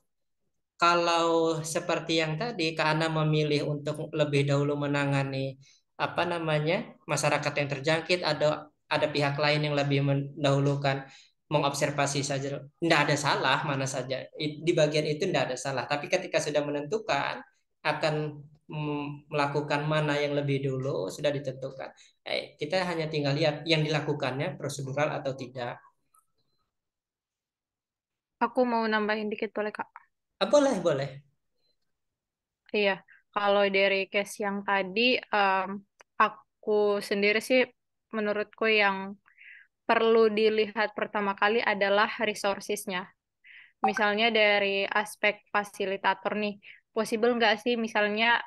kalau seperti yang tadi karena memilih untuk lebih dahulu menangani apa namanya masyarakat yang terjangkit ada ada pihak lain yang lebih mendahulukan mengobservasi saja tidak ada salah mana saja di bagian itu tidak ada salah tapi ketika sudah menentukan akan melakukan mana yang lebih dulu sudah ditentukan eh, kita hanya tinggal lihat yang dilakukannya prosedural atau tidak aku mau nambahin dikit boleh kak Ah, boleh, boleh. Iya, kalau dari case yang tadi, um, aku sendiri sih menurutku yang perlu dilihat pertama kali adalah resourcesnya. Misalnya dari aspek fasilitator nih, possible nggak sih misalnya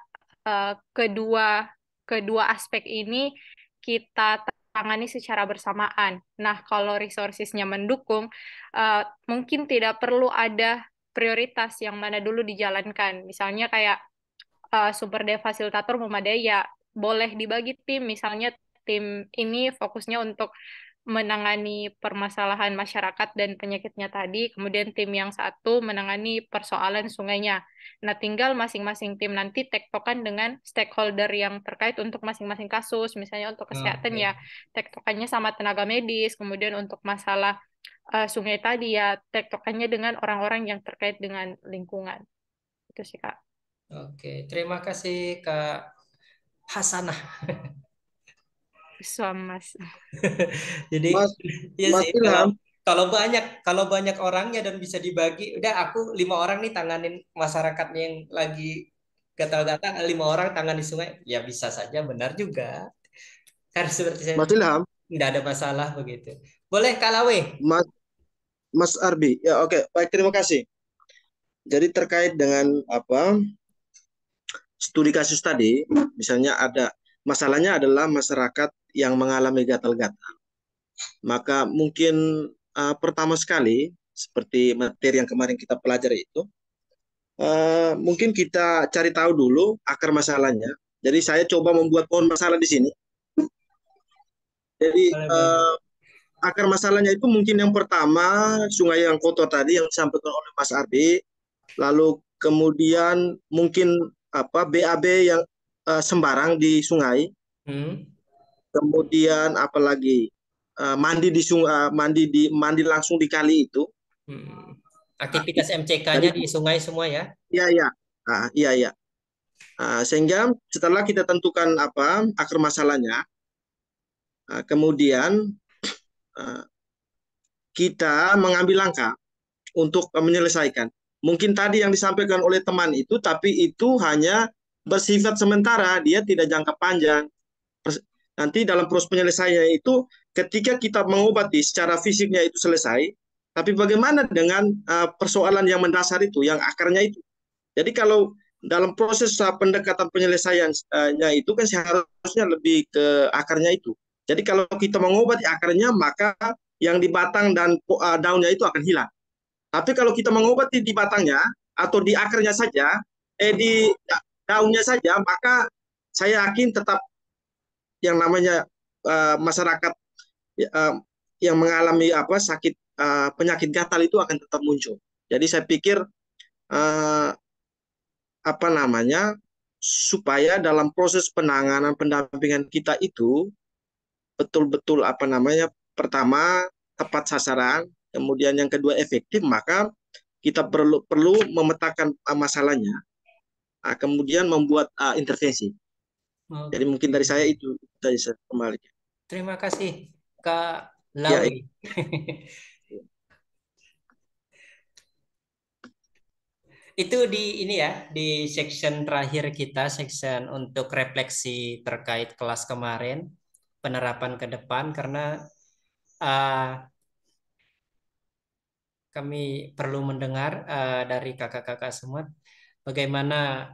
uh, kedua kedua aspek ini kita tangani secara bersamaan. Nah, kalau resourcesnya mendukung, uh, mungkin tidak perlu ada prioritas yang mana dulu dijalankan. Misalnya kayak uh, sumber daya fasilitator memadai ya boleh dibagi tim. Misalnya tim ini fokusnya untuk menangani permasalahan masyarakat dan penyakitnya tadi, kemudian tim yang satu menangani persoalan sungainya. Nah, tinggal masing-masing tim nanti tektokan dengan stakeholder yang terkait untuk masing-masing kasus, misalnya untuk ah, kesehatan okay. Iya. ya, tektokannya sama tenaga medis, kemudian untuk masalah uh, sungai tadi ya tektokannya dengan orang-orang yang terkait dengan lingkungan itu sih kak oke terima kasih kak Hasanah suam mas [laughs] jadi mas, ya mas sih, kalau, kalau banyak kalau banyak orangnya dan bisa dibagi udah aku lima orang nih tanganin masyarakat yang lagi gatal-gatal lima orang tangan di sungai ya bisa saja benar juga harus seperti saya tidak ada masalah begitu boleh Kak Lawe? Mas Mas Arbi. Ya oke, okay. baik terima kasih. Jadi terkait dengan apa studi kasus tadi, misalnya ada masalahnya adalah masyarakat yang mengalami gatal-gatal. Maka mungkin uh, pertama sekali seperti materi yang kemarin kita pelajari itu uh, mungkin kita cari tahu dulu akar masalahnya. Jadi saya coba membuat pohon masalah di sini. Jadi uh, akar masalahnya itu mungkin yang pertama sungai yang kotor tadi yang disampaikan oleh Mas Ardi, lalu kemudian mungkin apa BAB yang uh, sembarang di sungai, hmm. kemudian apalagi uh, mandi di sungai, uh, mandi di mandi langsung di kali itu. Hmm. Aktivitas nah, MCK-nya di sungai semua ya? Iya iya, ah, iya iya. Nah, sehingga setelah kita tentukan apa akar masalahnya, ah, kemudian kita mengambil langkah untuk menyelesaikan. Mungkin tadi yang disampaikan oleh teman itu, tapi itu hanya bersifat sementara, dia tidak jangka panjang. Nanti dalam proses penyelesaiannya itu, ketika kita mengobati secara fisiknya itu selesai, tapi bagaimana dengan eh, persoalan yang mendasar itu, yang akarnya itu? Jadi kalau dalam proses pendekatan penyelesaiannya itu kan seharusnya lebih ke akarnya itu. Jadi kalau kita mengobati akarnya maka yang di batang dan uh, daunnya itu akan hilang. Tapi kalau kita mengobati di batangnya atau di akarnya saja, eh di daunnya saja, maka saya yakin tetap yang namanya uh, masyarakat uh, yang mengalami apa sakit uh, penyakit gatal itu akan tetap muncul. Jadi saya pikir uh, apa namanya supaya dalam proses penanganan pendampingan kita itu betul-betul apa namanya pertama tepat sasaran, kemudian yang kedua efektif, maka kita perlu perlu memetakan ah, masalahnya, nah, kemudian membuat uh, intervensi. Jadi mungkin dari saya itu dari saya kembali. Terima kasih Kak Lawi. ya. Iya. [laughs] itu di ini ya di section terakhir kita section untuk refleksi terkait kelas kemarin penerapan ke depan karena uh, kami perlu mendengar uh, dari kakak-kakak semua bagaimana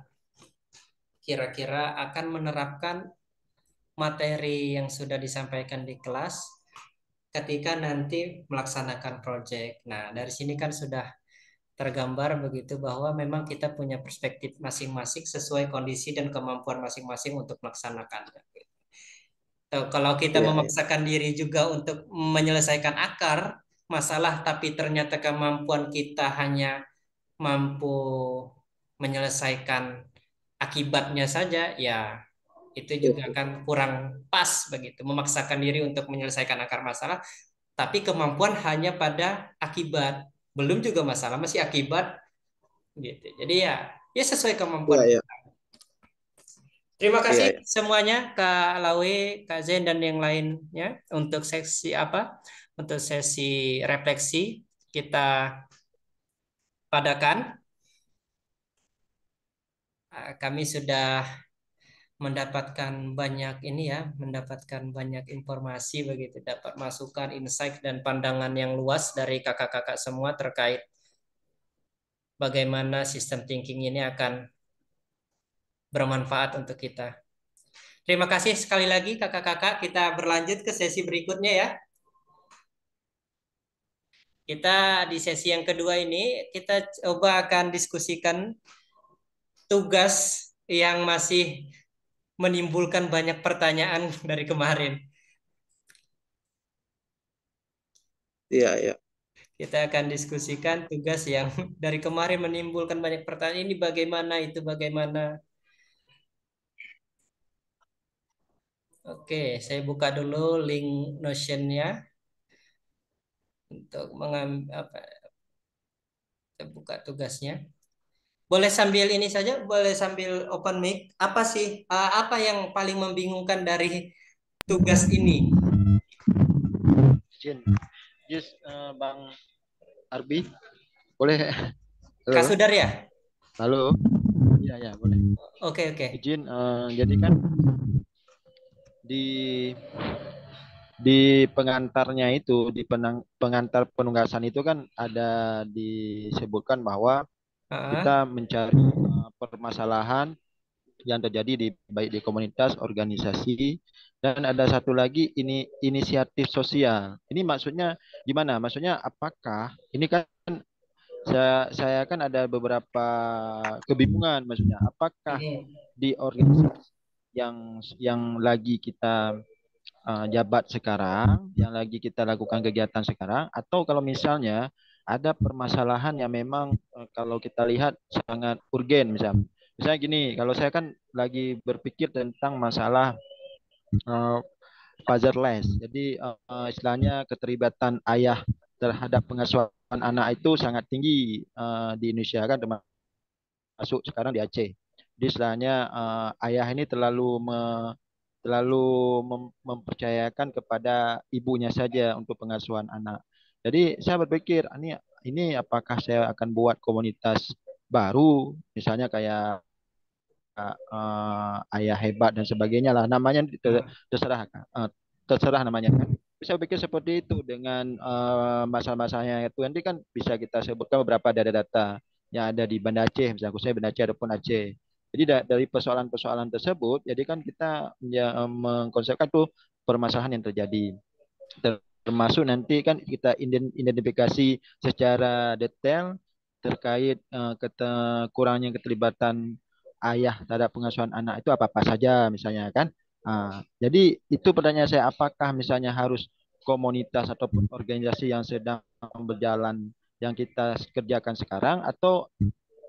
kira-kira akan menerapkan materi yang sudah disampaikan di kelas ketika nanti melaksanakan proyek. Nah, dari sini kan sudah tergambar begitu bahwa memang kita punya perspektif masing-masing sesuai kondisi dan kemampuan masing-masing untuk melaksanakannya kalau kita yeah, iya. memaksakan diri juga untuk menyelesaikan akar masalah tapi ternyata kemampuan kita hanya mampu menyelesaikan akibatnya saja ya itu iya, juga iya. akan kurang pas begitu memaksakan diri untuk menyelesaikan akar masalah tapi kemampuan hanya pada akibat belum juga masalah masih akibat gitu jadi ya ya sesuai kemampuan ya, ya. Terima iya, kasih yeah. semuanya Kak Lawe, Kak Zen dan yang lainnya untuk sesi apa? Untuk sesi refleksi kita padakan. Ah, kami sudah mendapatkan banyak ini ya, mendapatkan banyak informasi begitu, dapat masukan, insight dan pandangan yang luas dari kakak-kakak semua terkait bagaimana sistem thinking ini akan bermanfaat untuk kita. Terima kasih sekali lagi kakak-kakak. Kita berlanjut ke sesi berikutnya ya. Kita di sesi yang kedua ini, kita coba akan diskusikan tugas yang masih menimbulkan banyak pertanyaan [laughs] dari kemarin. Iya, iya. Kita akan diskusikan tugas yang [laughs] dari kemarin menimbulkan banyak pertanyaan ini bagaimana itu bagaimana. Oke, saya buka dulu link Notion-nya untuk mengambil apa kita buka tugasnya. Boleh sambil ini saja, boleh sambil open mic. Apa sih eh, apa yang paling membingungkan dari tugas ini? Jin. Just uh, eh, Bang Arbi. Boleh. Halo. Kak Sudar ya? Halo. Iya, ya, boleh. Oke, okay, oke. Okay. Izin uh, eh, jadi kan di di pengantarnya itu di penang, pengantar penugasan itu kan ada disebutkan bahwa uh -huh. kita mencari uh, permasalahan yang terjadi di baik di komunitas, organisasi dan ada satu lagi ini inisiatif sosial. Ini maksudnya gimana? Maksudnya apakah ini kan saya saya kan ada beberapa kebingungan maksudnya apakah iya. di organisasi yang yang lagi kita uh, jabat sekarang, yang lagi kita lakukan kegiatan sekarang, atau kalau misalnya ada permasalahan yang memang uh, kalau kita lihat sangat urgen misalnya. Misalnya gini, kalau saya kan lagi berpikir tentang masalah uh, eh, fatherless. Jadi uh, istilahnya keterlibatan ayah terhadap pengasuhan anak itu sangat tinggi uh, di Indonesia kan termasuk sekarang di Aceh. Jadi istilahnya uh, ayah ini terlalu me, terlalu mem, mempercayakan kepada ibunya saja untuk pengasuhan anak. Jadi saya berpikir ini ini apakah saya akan buat komunitas baru misalnya kayak uh, ayah hebat dan sebagainya lah namanya ter, hmm. terserah uh, terserah namanya kan bisa pikir seperti itu dengan uh, masalah-masalahnya itu nanti kan bisa kita sebutkan beberapa data-data yang ada di Banda Aceh misalnya khususnya Banda Aceh ataupun Aceh jadi dari persoalan-persoalan tersebut, jadi kan kita ya, eh, mengkonsepkan tuh permasalahan yang terjadi. Termasuk nanti kan kita identifikasi secara detail terkait uh, kurangnya keterlibatan ayah terhadap pengasuhan anak itu apa-apa saja misalnya kan. Uh, jadi itu pertanyaan saya apakah misalnya harus komunitas ataupun organisasi yang sedang berjalan yang kita kerjakan sekarang atau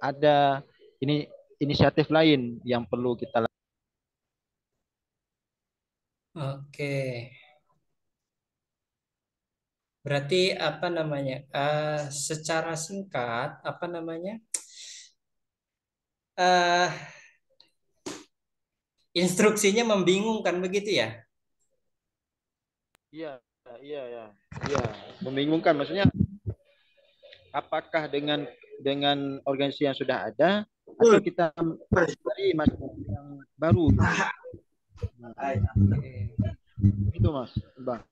ada ini inisiatif lain yang perlu kita lakukan. Oke. Berarti apa namanya? Uh, secara singkat apa namanya? Uh, instruksinya membingungkan begitu ya? Iya, iya, iya, iya. Membingungkan maksudnya apakah dengan dengan organisasi yang sudah ada atau kita mencari mas yang baru gitu. ah. nah, iya. itu mas bang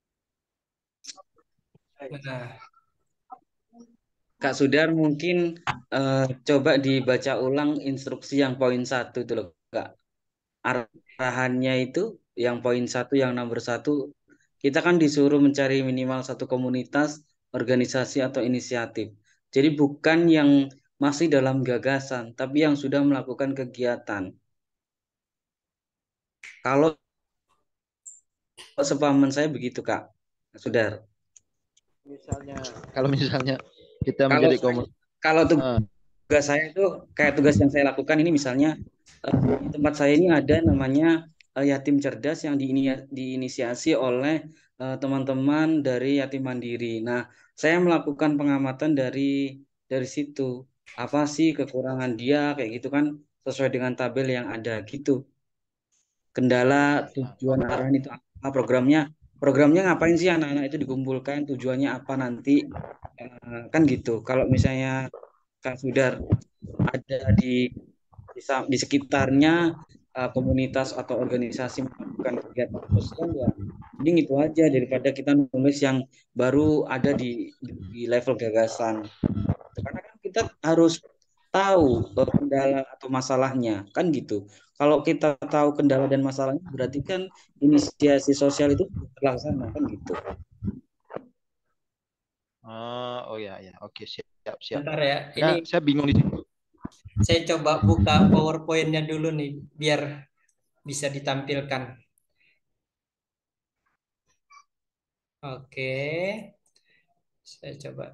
Kak Sudar mungkin uh, coba dibaca ulang instruksi yang poin satu itu loh Kak. Arahannya itu yang poin satu yang nomor satu kita kan disuruh mencari minimal satu komunitas, organisasi atau inisiatif. Jadi bukan yang masih dalam gagasan, tapi yang sudah melakukan kegiatan. Kalau sepaman saya begitu, Kak. Sudar. Misalnya, kalau misalnya kita kalau menjadi komunitas. Kalau ah. tugas uh. saya itu kayak tugas yang saya lakukan ini misalnya eh, di tempat saya ini ada namanya eh, yatim cerdas yang diinisiasi oleh eh, teman-teman dari yatim mandiri. Nah, saya melakukan pengamatan dari dari situ apa sih kekurangan dia kayak gitu kan sesuai dengan tabel yang ada gitu kendala tujuan arahan itu apa programnya programnya ngapain sih anak-anak itu dikumpulkan tujuannya apa nanti eh, kan gitu kalau misalnya Kak sudah ada di di, di sekitarnya eh, komunitas atau organisasi melakukan kegiatan sosial ya ini itu aja daripada kita nulis yang baru ada di di level gagasan karena kita harus tahu eh, kendala atau masalahnya kan gitu kalau kita tahu kendala dan masalahnya berarti kan inisiasi sosial itu terlaksana kan gitu uh, oh ya ya oke siap siap Bentar ya, ya ini ya, saya bingung di sini saya coba buka powerpointnya dulu nih biar bisa ditampilkan oke saya coba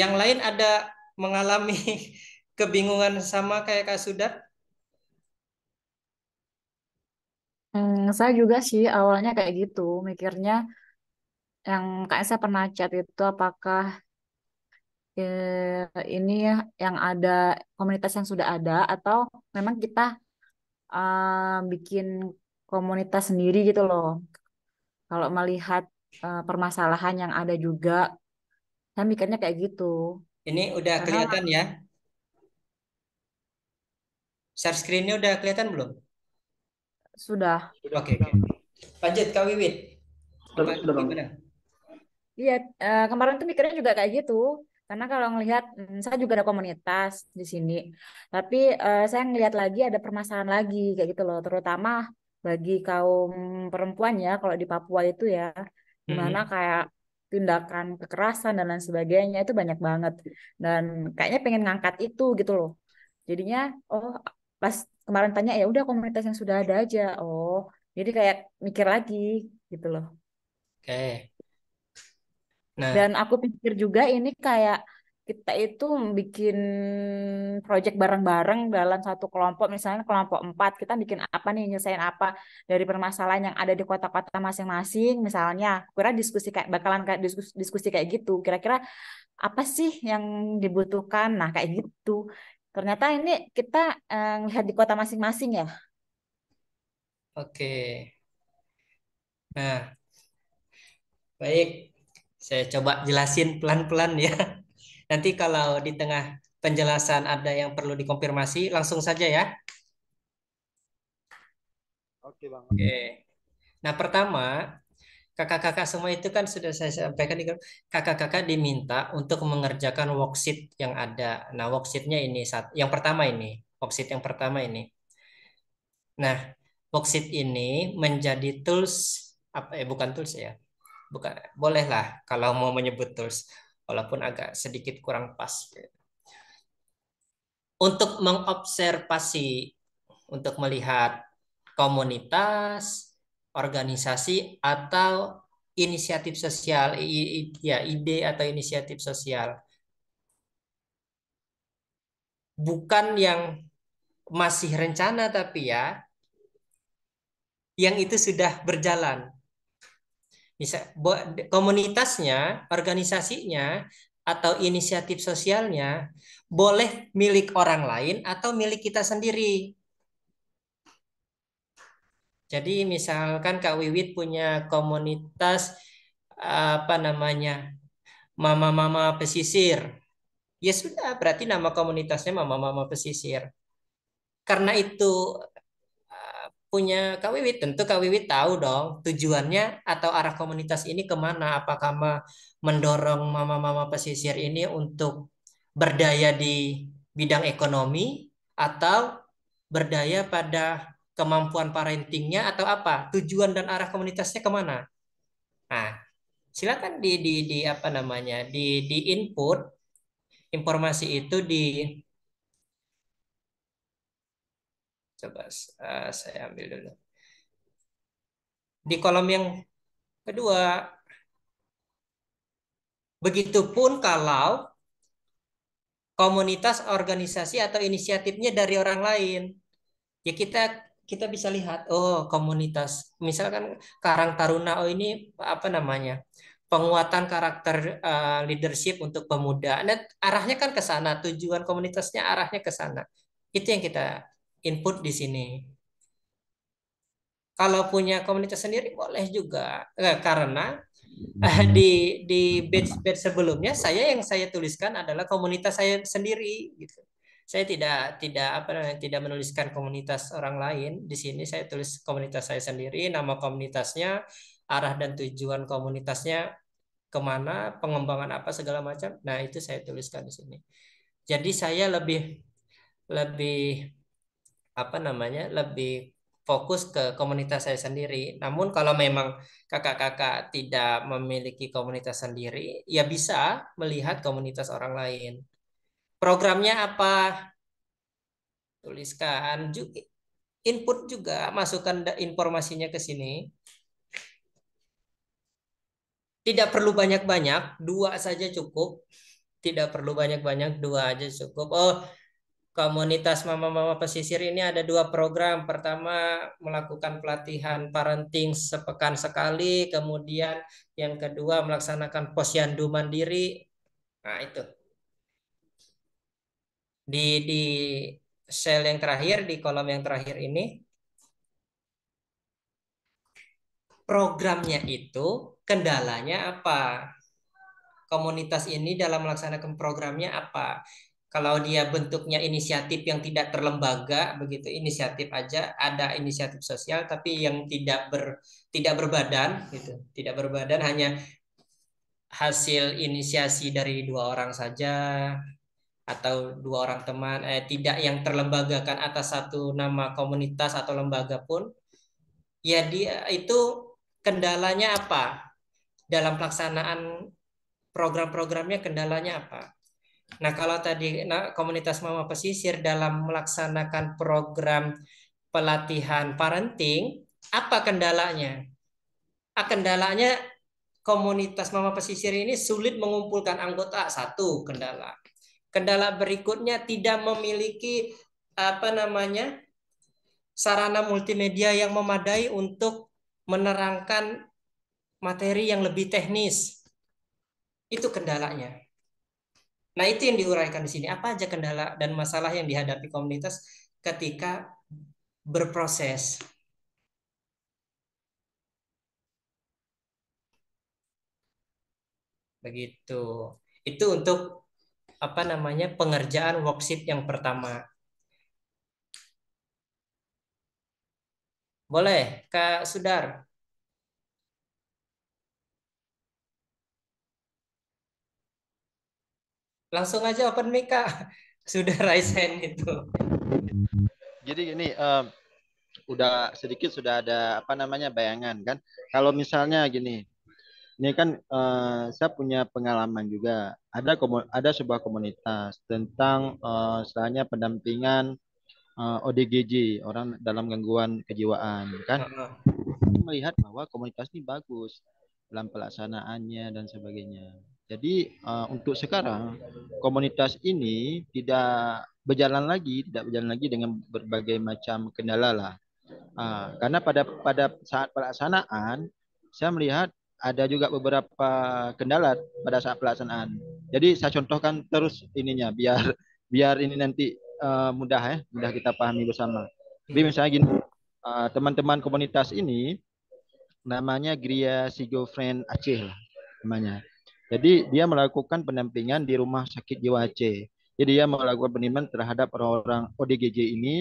Yang lain ada mengalami [laughs] kebingungan sama kayak Kak Sudat? Hmm, saya juga sih awalnya kayak gitu, mikirnya yang kayak saya pernah chat itu apakah eh, ini ya yang ada komunitas yang sudah ada atau memang kita uh, bikin komunitas sendiri gitu loh. Kalau melihat uh, permasalahan yang ada juga saya kan mikirnya kayak gitu. Ini udah Karena kelihatan ya? Share screen-nya udah kelihatan belum? Sudah. Oke, oke. Okay, okay. Lanjut Kak Wiwit. Iya, eh, kemarin tuh mikirnya juga kayak gitu. Karena kalau ngelihat, hmm, saya juga ada komunitas di sini. Tapi eh, saya ngelihat lagi ada permasalahan lagi kayak gitu loh. Terutama bagi kaum perempuan ya, kalau di Papua itu ya. Dimana hmm. kayak tindakan kekerasan dan lain sebagainya itu banyak banget dan kayaknya pengen ngangkat itu gitu loh jadinya oh pas kemarin tanya ya udah komunitas yang sudah ada aja oh jadi kayak mikir lagi gitu loh oke okay. nah. dan aku pikir juga ini kayak kita itu bikin project bareng-bareng dalam satu kelompok misalnya kelompok empat kita bikin apa nih nyelesain apa dari permasalahan yang ada di kota-kota masing-masing misalnya kira diskusi kayak bakalan kayak diskusi, diskusi kayak gitu kira-kira apa sih yang dibutuhkan nah kayak gitu ternyata ini kita eh, lihat di kota masing-masing ya oke nah baik saya coba jelasin pelan-pelan ya Nanti kalau di tengah penjelasan ada yang perlu dikonfirmasi, langsung saja ya. Oke, Bang. Oke. Nah, pertama, kakak-kakak semua itu kan sudah saya sampaikan kakak-kakak diminta untuk mengerjakan worksheet yang ada. Nah, worksheetnya ini yang pertama ini, worksheet yang pertama ini. Nah, worksheet ini menjadi tools apa eh bukan tools ya. Bukan bolehlah kalau mau menyebut tools walaupun agak sedikit kurang pas. Untuk mengobservasi, untuk melihat komunitas, organisasi, atau inisiatif sosial, ya ide atau inisiatif sosial. Bukan yang masih rencana tapi ya, yang itu sudah berjalan bisa komunitasnya, organisasinya, atau inisiatif sosialnya boleh milik orang lain atau milik kita sendiri. Jadi misalkan Kak Wiwit punya komunitas apa namanya mama-mama pesisir. Ya sudah, berarti nama komunitasnya mama-mama pesisir. Karena itu punya Kak Wiwi, tentu Kak Wiwi tahu dong tujuannya atau arah komunitas ini kemana. Apakah mendorong mama-mama pesisir ini untuk berdaya di bidang ekonomi atau berdaya pada kemampuan parentingnya atau apa? Tujuan dan arah komunitasnya kemana? Nah, silakan di, di, di apa namanya di, di input informasi itu di Coba eh, saya ambil dulu. Di kolom yang kedua, begitupun kalau komunitas, organisasi atau inisiatifnya dari orang lain, ya kita kita bisa lihat oh komunitas misalkan Karang Taruna oh ini apa namanya penguatan karakter uh, leadership untuk pemuda. Nah, arahnya kan ke sana, tujuan komunitasnya arahnya ke sana. Itu yang kita input di sini. Kalau punya komunitas sendiri boleh juga eh, karena eh, hmm. di di batch batch sebelumnya saya yang saya tuliskan adalah komunitas saya sendiri gitu. Saya tidak tidak apa namanya tidak menuliskan komunitas orang lain. Di sini saya tulis komunitas saya sendiri, nama komunitasnya, arah dan tujuan komunitasnya kemana, pengembangan apa segala macam. Nah itu saya tuliskan di sini. Jadi saya lebih lebih apa namanya lebih fokus ke komunitas saya sendiri. Namun kalau memang kakak-kakak tidak memiliki komunitas sendiri, ya bisa melihat komunitas orang lain. Programnya apa? Tuliskan juga input juga, masukkan informasinya ke sini. Tidak perlu banyak-banyak, dua saja cukup. Tidak perlu banyak-banyak, dua aja cukup. Oh, komunitas mama-mama pesisir ini ada dua program. Pertama, melakukan pelatihan parenting sepekan sekali, kemudian yang kedua melaksanakan posyandu mandiri. Nah, itu. Di di sel yang terakhir di kolom yang terakhir ini programnya itu kendalanya apa? Komunitas ini dalam melaksanakan programnya apa? kalau dia bentuknya inisiatif yang tidak terlembaga begitu inisiatif aja ada inisiatif sosial tapi yang tidak ber tidak berbadan gitu tidak berbadan hanya hasil inisiasi dari dua orang saja atau dua orang teman eh, tidak yang terlembagakan atas satu nama komunitas atau lembaga pun ya dia itu kendalanya apa dalam pelaksanaan program-programnya kendalanya apa Nah, kalau tadi nah, komunitas mama pesisir dalam melaksanakan program pelatihan parenting, apa kendalanya? Ah, kendalanya komunitas mama pesisir ini sulit mengumpulkan anggota satu kendala. Kendala berikutnya tidak memiliki apa namanya sarana multimedia yang memadai untuk menerangkan materi yang lebih teknis. Itu kendalanya. Nah, itu yang diuraikan di sini. Apa aja kendala dan masalah yang dihadapi komunitas ketika berproses? Begitu. Itu untuk apa namanya? pengerjaan worksheet yang pertama. Boleh, Kak Sudar. langsung aja open mic kak [laughs] sudah raise hand itu jadi gini um, udah sedikit sudah ada apa namanya bayangan kan kalau misalnya gini ini kan uh, saya punya pengalaman juga ada ada sebuah komunitas tentang uh, pendampingan uh, eh, ODGJ orang dalam gangguan kejiwaan kan melihat bahwa komunitas ini bagus dalam pelaksanaannya dan sebagainya jadi uh, untuk sekarang komunitas ini tidak berjalan lagi, tidak berjalan lagi dengan berbagai macam kendala lah. Uh, karena pada pada saat pelaksanaan saya melihat ada juga beberapa kendala pada saat pelaksanaan. Jadi saya contohkan terus ininya biar biar ini nanti uh, mudah ya, mudah kita pahami bersama. Jadi misalnya gini, ah, teman-teman uh, komunitas ini namanya Gria Sigo Friend Aceh lah namanya. Jadi dia melakukan pendampingan di rumah sakit jiwa Aceh. Jadi dia melakukan pendampingan terhadap orang-orang ODGJ ini.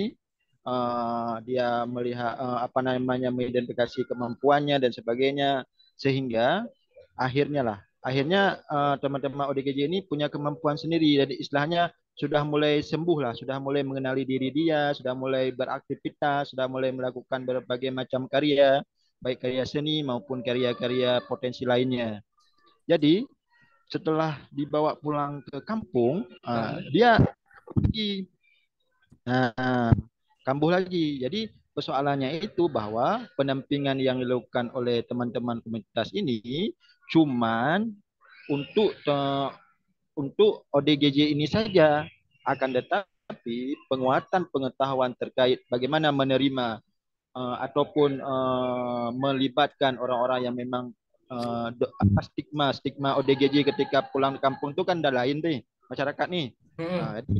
Uh, dia melihat uh, apa namanya mengidentifikasi kemampuannya dan sebagainya sehingga akhirnya lah akhirnya uh, eh, teman -teman ODGJ ini punya kemampuan sendiri jadi istilahnya sudah mulai sembuh lah, sudah mulai mengenali diri dia, sudah mulai beraktivitas, sudah mulai melakukan berbagai macam karya, baik karya seni maupun karya-karya potensi lainnya. Jadi setelah dibawa pulang ke kampung uh, dia pergi uh, kambuh lagi. Jadi persoalannya itu bahwa pendampingan yang dilakukan oleh teman-teman komunitas ini cuman untuk te, untuk ODGJ ini saja akan tetapi penguatan pengetahuan terkait bagaimana menerima uh, ataupun uh, melibatkan orang-orang yang memang uh, stigma stigma ODGJ ketika pulang ke kampung itu kan udah lain nih masyarakat nih. Hmm. Nah, jadi,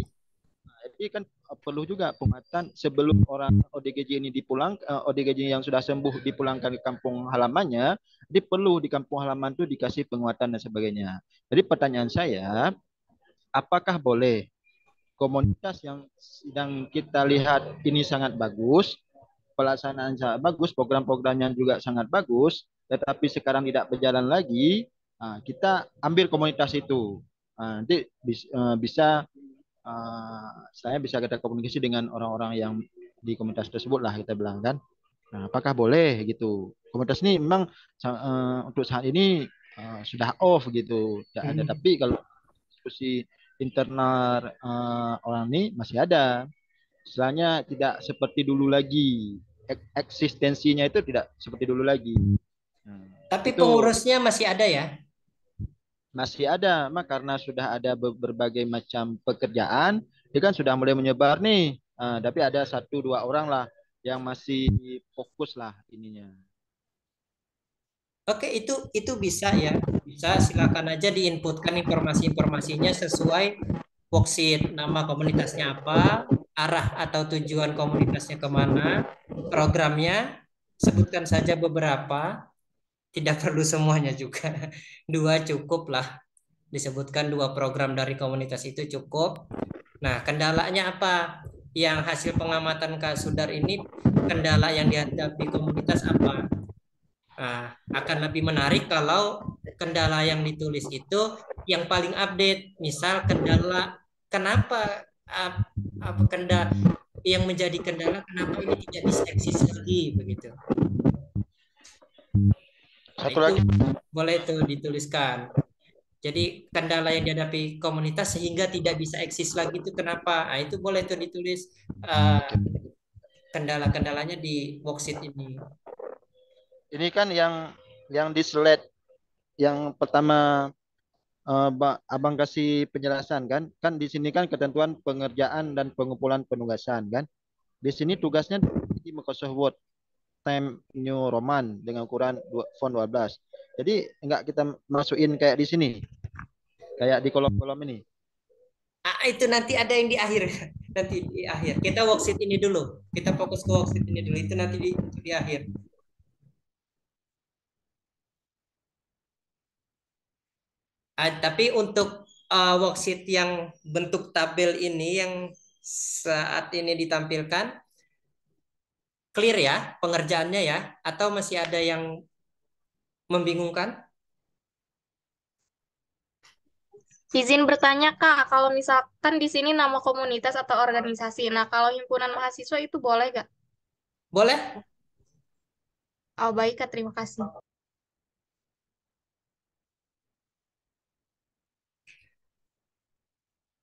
nah, jadi kan eh, perlu juga penguatan sebelum orang ODGJ ini dipulang uh, eh, ODGJ yang sudah sembuh dipulangkan ke kampung halamannya, dia di kampung halaman itu dikasih penguatan dan sebagainya. Jadi pertanyaan saya, apakah boleh komunitas yang sedang kita lihat ini sangat bagus, pelaksanaan sangat bagus, program-programnya juga sangat bagus, tetapi sekarang tidak berjalan lagi, kita ambil komunitas itu. nanti e, bisa e, saya bisa kita komunikasi dengan orang-orang yang di komunitas tersebut lah kita bilang kan. Nah, apakah boleh gitu? Komunitas ini memang e, untuk saat ini sudah off gitu, tidak ada. Hmm. Tapi kalau diskusi internal orang ini masih ada. Istilahnya tidak seperti dulu lagi. Eksistensinya itu tidak seperti dulu lagi. Hmm. Tapi itu, pengurusnya masih ada ya? Masih ada, mak karena sudah ada berbagai macam pekerjaan, dia kan sudah mulai menyebar nih. Uh, tapi ada satu dua orang lah yang masih fokus lah ininya. Oke, itu itu bisa ya. Bisa silakan aja diinputkan informasi-informasinya sesuai worksheet nama komunitasnya apa, arah atau tujuan komunitasnya kemana, programnya, sebutkan saja beberapa, tidak perlu semuanya juga. [laughs] Dua cukup lah. Disebutkan dua program dari komunitas itu cukup. Nah, kendalanya apa? Yang hasil pengamatan Kak Sudar ini, kendala yang dihadapi komunitas apa? Nah, akan lebih menarik kalau kendala yang ditulis itu yang paling update. Misal kendala kenapa apa kendala yang menjadi kendala kenapa ini tidak diseksis lagi begitu. Nah, Satu nah, lagi. Boleh itu dituliskan. Jadi kendala yang dihadapi komunitas sehingga tidak bisa eksis lagi itu kenapa? Nah, itu boleh itu ditulis uh, kendala-kendalanya di worksheet ini. Ini kan yang yang di slide yang pertama uh, Abang kasih penjelasan kan? Kan di sini kan ketentuan pengerjaan dan pengumpulan penugasan kan? Di sini tugasnya di Microsoft Word. Times New Roman dengan ukuran font 12. Jadi enggak kita masukin kayak di sini. Kayak di kolom-kolom ini. Ah, itu nanti ada yang di akhir. [laughs] Nanti di akhir. Kita worksheet ini dulu. Kita fokus ke worksheet ini dulu. Itu nanti di, di akhir. Ah, tapi untuk uh, worksheet yang bentuk tabel ini yang saat ini ditampilkan clear ya pengerjaannya ya atau masih ada yang membingungkan? Izin bertanya Kak, kalau misalkan di sini nama komunitas atau organisasi, nah kalau himpunan mahasiswa itu boleh nggak? Boleh. Oh baik Kak, terima kasih.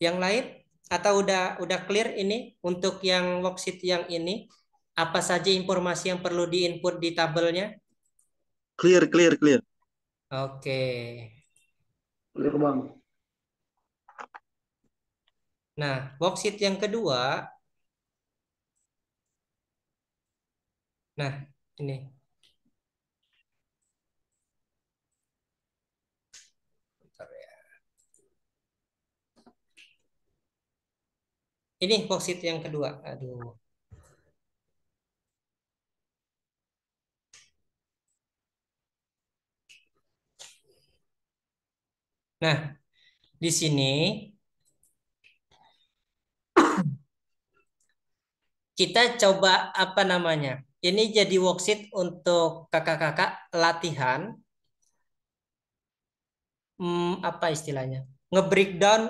Yang lain atau udah udah clear ini untuk yang worksheet yang ini? apa saja informasi yang perlu diinput di tabelnya? Clear, clear, clear. Oke. Okay. Clear, Bang. Nah, worksheet yang kedua. Nah, ini. Ya. Ini worksheet yang kedua. Aduh. Nah, di sini kita coba apa namanya? Ini jadi worksheet untuk kakak-kakak latihan hmm, apa istilahnya? Ngebreakdown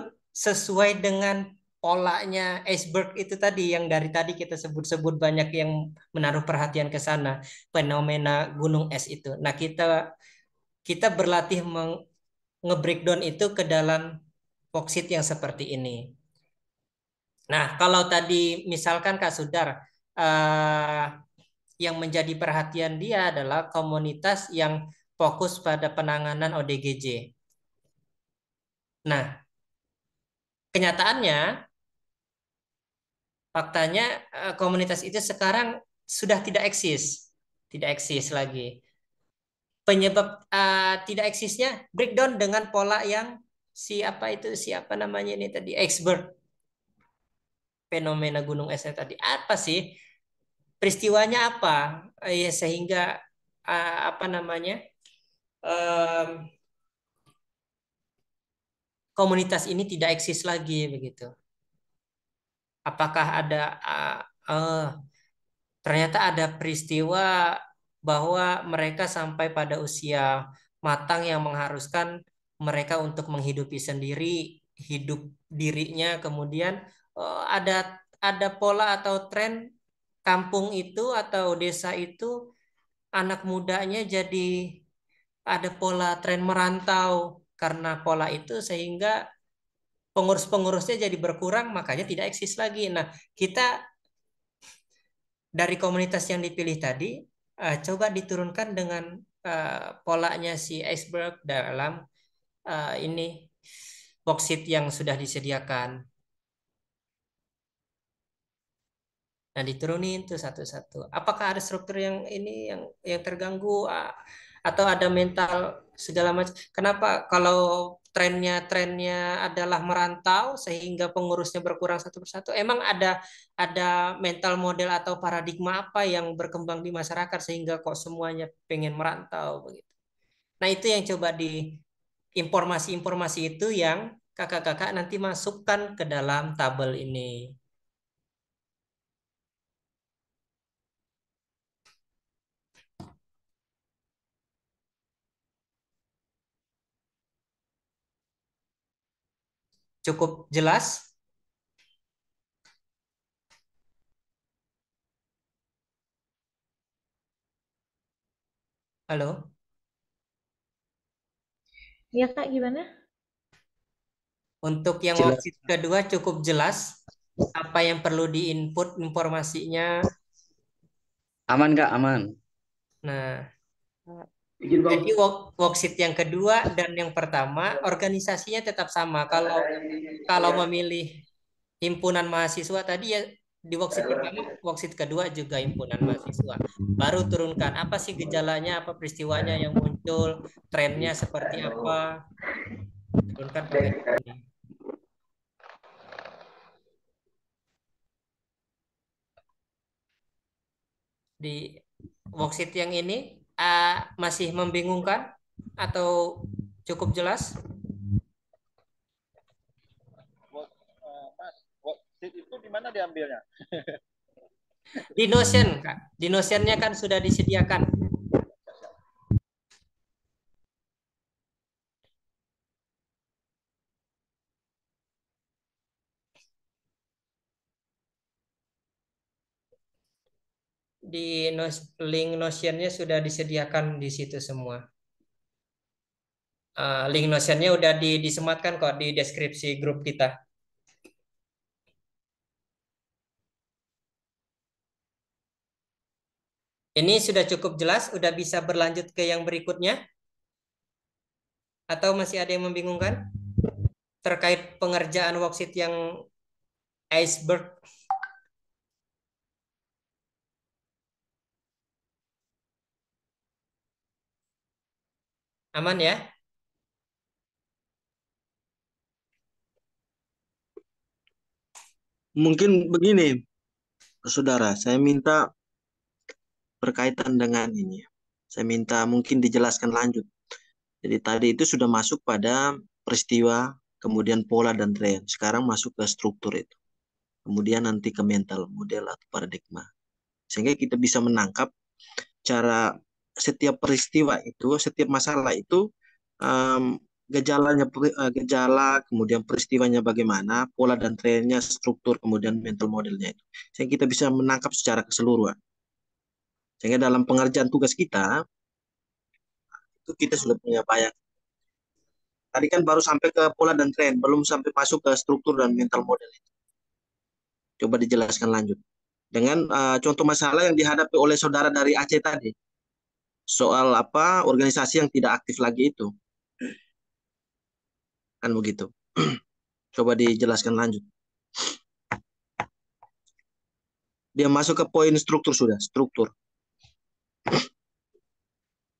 sesuai dengan polanya iceberg itu tadi yang dari tadi kita sebut-sebut banyak yang menaruh perhatian ke sana fenomena gunung es itu. Nah, kita kita berlatih meng, nge-breakdown itu ke dalam boksit yang seperti ini. Nah, kalau tadi misalkan Kak Sudar eh, yang menjadi perhatian dia adalah komunitas yang fokus pada penanganan ODGJ. Nah, kenyataannya faktanya eh, komunitas itu sekarang sudah tidak eksis, tidak eksis lagi penyebab uh, tidak eksisnya breakdown dengan pola yang siapa itu siapa namanya ini tadi expert fenomena gunung esnya tadi apa sih peristiwanya apa eh, ya sehingga uh, apa namanya um, komunitas ini tidak eksis lagi begitu apakah ada uh, uh, ternyata ada peristiwa bahwa mereka sampai pada usia matang yang mengharuskan mereka untuk menghidupi sendiri hidup dirinya kemudian eh, ada ada pola atau tren kampung itu atau desa itu anak mudanya jadi ada pola tren merantau karena pola itu sehingga pengurus-pengurusnya jadi berkurang makanya tidak eksis lagi. Nah, kita dari komunitas yang dipilih tadi uh, coba diturunkan dengan uh, polanya si iceberg dalam uh, ini boksit yang sudah disediakan. Nah, diturunin tuh satu-satu. Apakah ada struktur yang ini yang yang terganggu atau ada mental segala macam? Kenapa kalau trennya trennya adalah merantau sehingga pengurusnya berkurang satu persatu. Emang ada ada mental model atau paradigma apa yang berkembang di masyarakat sehingga kok semuanya pengen merantau begitu. Nah, itu yang coba di informasi-informasi itu yang kakak-kakak nanti masukkan ke dalam tabel ini. Cukup jelas? Halo? Iya, Kak, gimana? Untuk yang jelas. kedua cukup jelas apa yang perlu diinput informasinya. Aman, Kak, aman. Nah, jadi work, worksheet yang kedua dan yang pertama iya. organisasinya tetap sama. Kalau iya, iya, kalau memilih himpunan mahasiswa tadi ya di worksheet pertama, worksheet kedua juga himpunan mahasiswa. Baru turunkan apa sih gejalanya, apa peristiwanya yang muncul, trennya seperti apa. Turunkan ini. Di worksheet yang ini uh, masih membingungkan atau cukup jelas? What, uh, mas, what itu di mana diambilnya? di Notion, Kak. Di Notion-nya kan sudah disediakan. di link notionnya sudah disediakan di situ semua. Eh, link notionnya sudah udah disematkan kok di deskripsi grup kita. Ini sudah cukup jelas, sudah bisa berlanjut ke yang berikutnya? Atau masih ada yang membingungkan? Terkait pengerjaan worksheet yang iceberg Aman ya? Mungkin begini, saudara, saya minta berkaitan dengan ini. Saya minta mungkin dijelaskan lanjut. Jadi tadi itu sudah masuk pada peristiwa, kemudian pola dan tren. Sekarang masuk ke struktur itu. Kemudian nanti ke mental, model atau paradigma. Sehingga kita bisa menangkap cara setiap peristiwa itu, setiap masalah itu um, gejalanya eh, gejala, kemudian peristiwanya bagaimana, pola dan trennya, struktur, kemudian mental modelnya itu. Sehingga kita bisa menangkap secara keseluruhan. Sehingga dalam pengerjaan tugas kita itu kita sudah punya bayang. Tadi kan baru sampai ke pola dan tren, belum sampai masuk ke struktur dan mental model itu. Coba dijelaskan lanjut. Dengan uh, contoh masalah yang dihadapi oleh saudara dari Aceh tadi, soal apa organisasi yang tidak aktif lagi itu kan begitu [clears throat] coba dijelaskan lanjut dia masuk ke poin struktur sudah struktur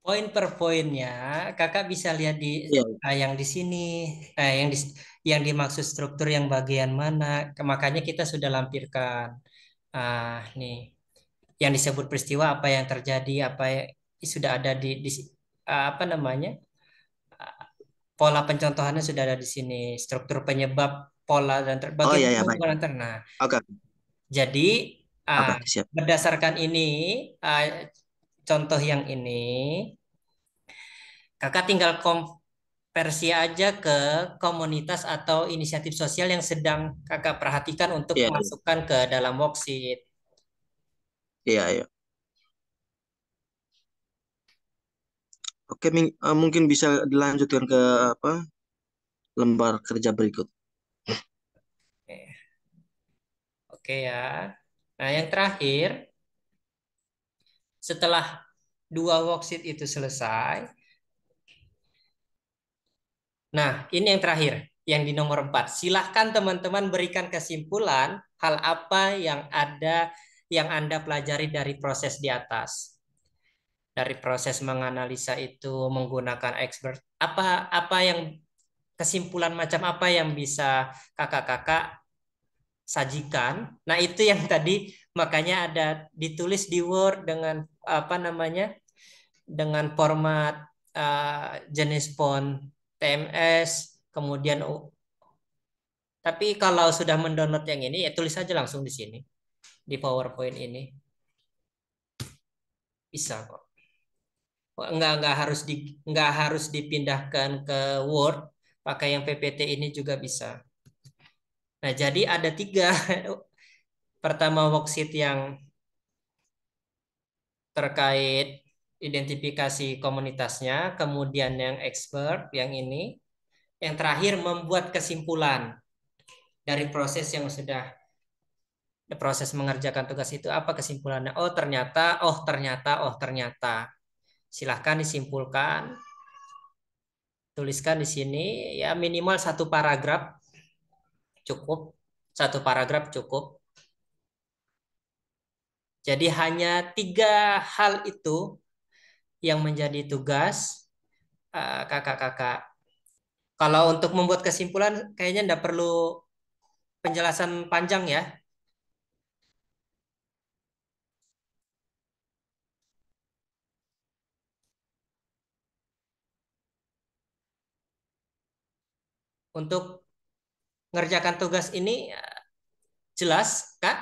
poin per poinnya kakak bisa lihat di ya. yang di sini eh yang di yang dimaksud struktur yang bagian mana makanya kita sudah lampirkan ah nih yang disebut peristiwa apa yang terjadi apa sudah ada di, di apa namanya pola pencontohannya sudah ada di sini struktur penyebab pola dan ter, oh, iya, iya, nah okay. jadi okay, uh, berdasarkan ini uh, contoh yang ini kakak tinggal konversi aja ke komunitas atau inisiatif sosial yang sedang kakak perhatikan untuk yeah. Iya. masukkan ke dalam worksheet iya yeah, iya yeah. Oke, eh, mungkin bisa dilanjutkan ke apa lembar kerja berikut. Oke. Oke ya. Nah, yang terakhir setelah dua worksheet itu selesai. Nah, ini yang terakhir, yang di nomor empat. Silahkan teman-teman berikan kesimpulan hal apa yang ada yang Anda pelajari dari proses di atas dari proses menganalisa itu menggunakan expert apa apa yang kesimpulan macam apa yang bisa kakak-kakak sajikan nah itu yang [laughs] tadi makanya ada ditulis di Word dengan apa namanya dengan format uh, jenis font TMS kemudian U. tapi kalau sudah mendownload yang ini ya tulis saja langsung di sini di PowerPoint ini bisa kok nggak nggak harus di nggak harus dipindahkan ke Word pakai yang PPT ini juga bisa nah jadi ada tiga [laughs] pertama worksheet yang terkait identifikasi komunitasnya kemudian yang expert yang ini yang terakhir membuat kesimpulan dari proses yang sudah proses mengerjakan tugas itu apa kesimpulannya oh ternyata oh ternyata oh ternyata Silahkan disimpulkan. Tuliskan di sini ya minimal satu paragraf cukup. Satu paragraf cukup. Jadi hanya tiga hal itu yang menjadi tugas eh, kakak-kakak. Kalau untuk membuat kesimpulan, kayaknya tidak perlu penjelasan panjang ya. untuk mengerjakan tugas ini jelas, Kak?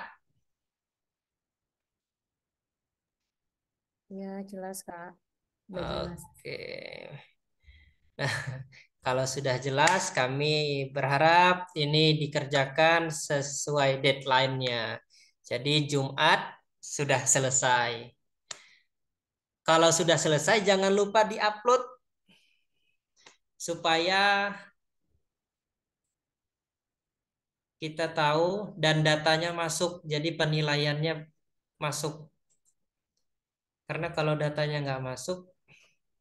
Ya, jelas, Kak. jelas. Oke. Nah, [laughs] kalau sudah jelas, kami berharap ini dikerjakan sesuai deadline-nya. Jadi Jumat sudah selesai. Kalau sudah selesai, jangan lupa di-upload supaya kita tahu dan datanya masuk jadi penilaiannya masuk karena kalau datanya nggak masuk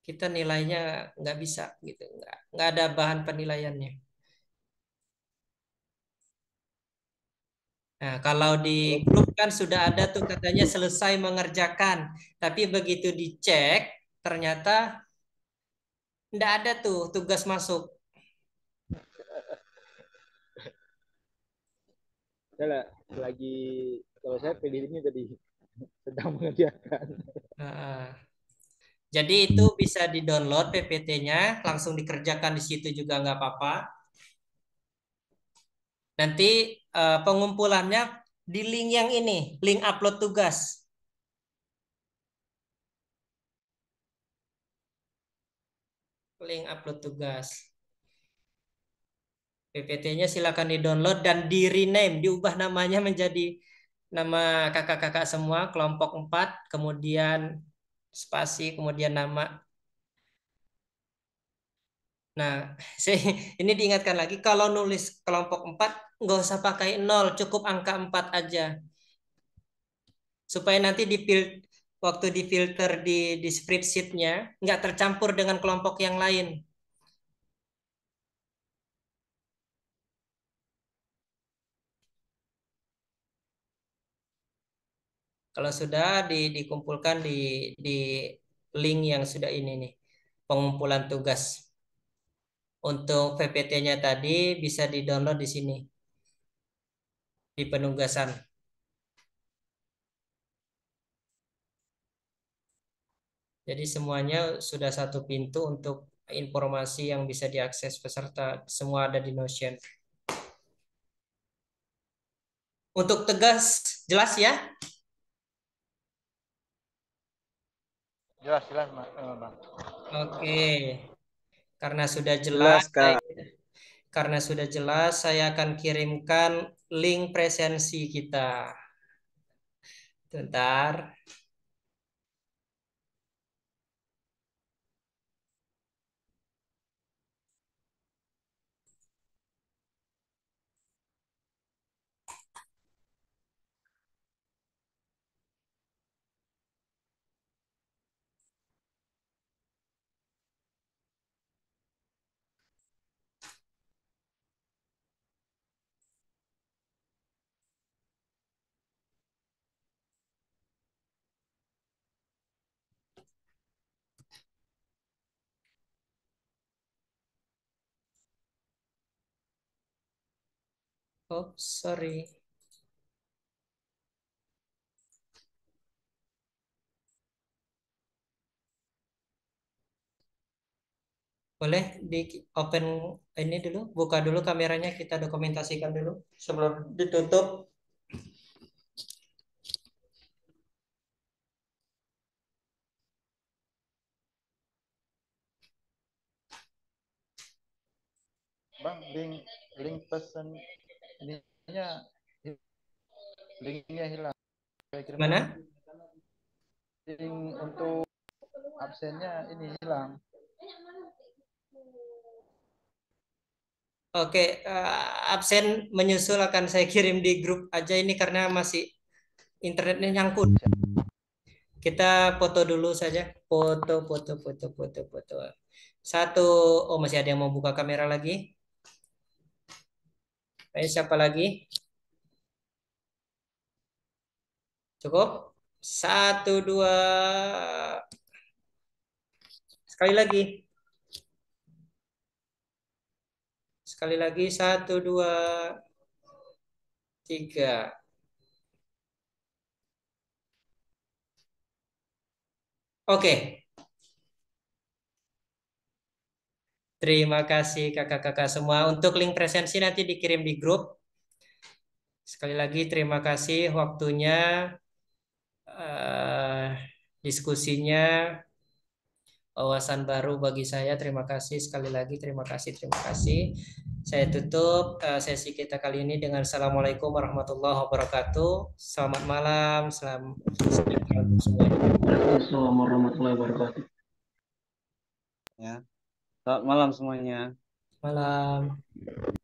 kita nilainya nggak bisa gitu nggak nggak ada bahan penilaiannya nah kalau di grup kan sudah ada tuh katanya selesai mengerjakan tapi begitu dicek ternyata nggak ada tuh tugas masuk saya lagi kalau saya pilih ini tadi [laughs] sedang mengerjakan. jadi itu bisa di download PPT-nya langsung dikerjakan di situ juga nggak apa-apa. Nanti eh, pengumpulannya di link yang ini, link upload tugas. Link upload tugas. PPT-nya silakan di-download dan di-rename, diubah namanya menjadi nama kakak-kakak semua, kelompok 4, kemudian spasi, kemudian nama. Nah, [laughs] ini diingatkan lagi, kalau nulis kelompok 4, nggak usah pakai nol, cukup angka 4 aja. Supaya nanti di waktu difilter di, di spreadsheet-nya, nggak tercampur dengan kelompok yang lain. Kalau sudah di, dikumpulkan di, di link yang sudah ini nih, pengumpulan tugas. Untuk PPT-nya tadi bisa di-download di sini, di penugasan. Jadi semuanya sudah satu pintu untuk informasi yang bisa diakses peserta, semua ada di Notion. Untuk tegas, jelas ya? Jelas, jelas, Bang. Oke. Karena sudah jelas, jelas Saya, karena sudah jelas, saya akan kirimkan link presensi kita. Bentar. Oh, sorry. Boleh di open ini dulu, buka dulu kameranya, kita dokumentasikan dulu sebelum ditutup. Bang, link, link pesan ininya linknya hilang. Mana? Link untuk absennya ini hilang. Oke, eh, absen menyusul akan saya kirim di grup aja ini karena masih internetnya nyangkut. Kita foto dulu saja. Foto, foto, foto, foto, foto. Satu, oh masih ada yang mau buka kamera lagi. Baik, siapa lagi? Cukup? Satu, dua. Sekali lagi. Sekali lagi. Satu, dua, tiga. Oke, Terima kasih kakak-kakak semua. Untuk link presensi nanti dikirim di grup. Sekali lagi terima kasih waktunya, eh, diskusinya, wawasan baru bagi saya. Terima kasih sekali lagi. Terima kasih, terima kasih. Saya tutup eh, sesi kita kali ini dengan Assalamualaikum warahmatullahi wabarakatuh. Selamat malam. malam. Assalamualaikum warahmatullahi wabarakatuh. Ya. Selamat malam semuanya. Malam.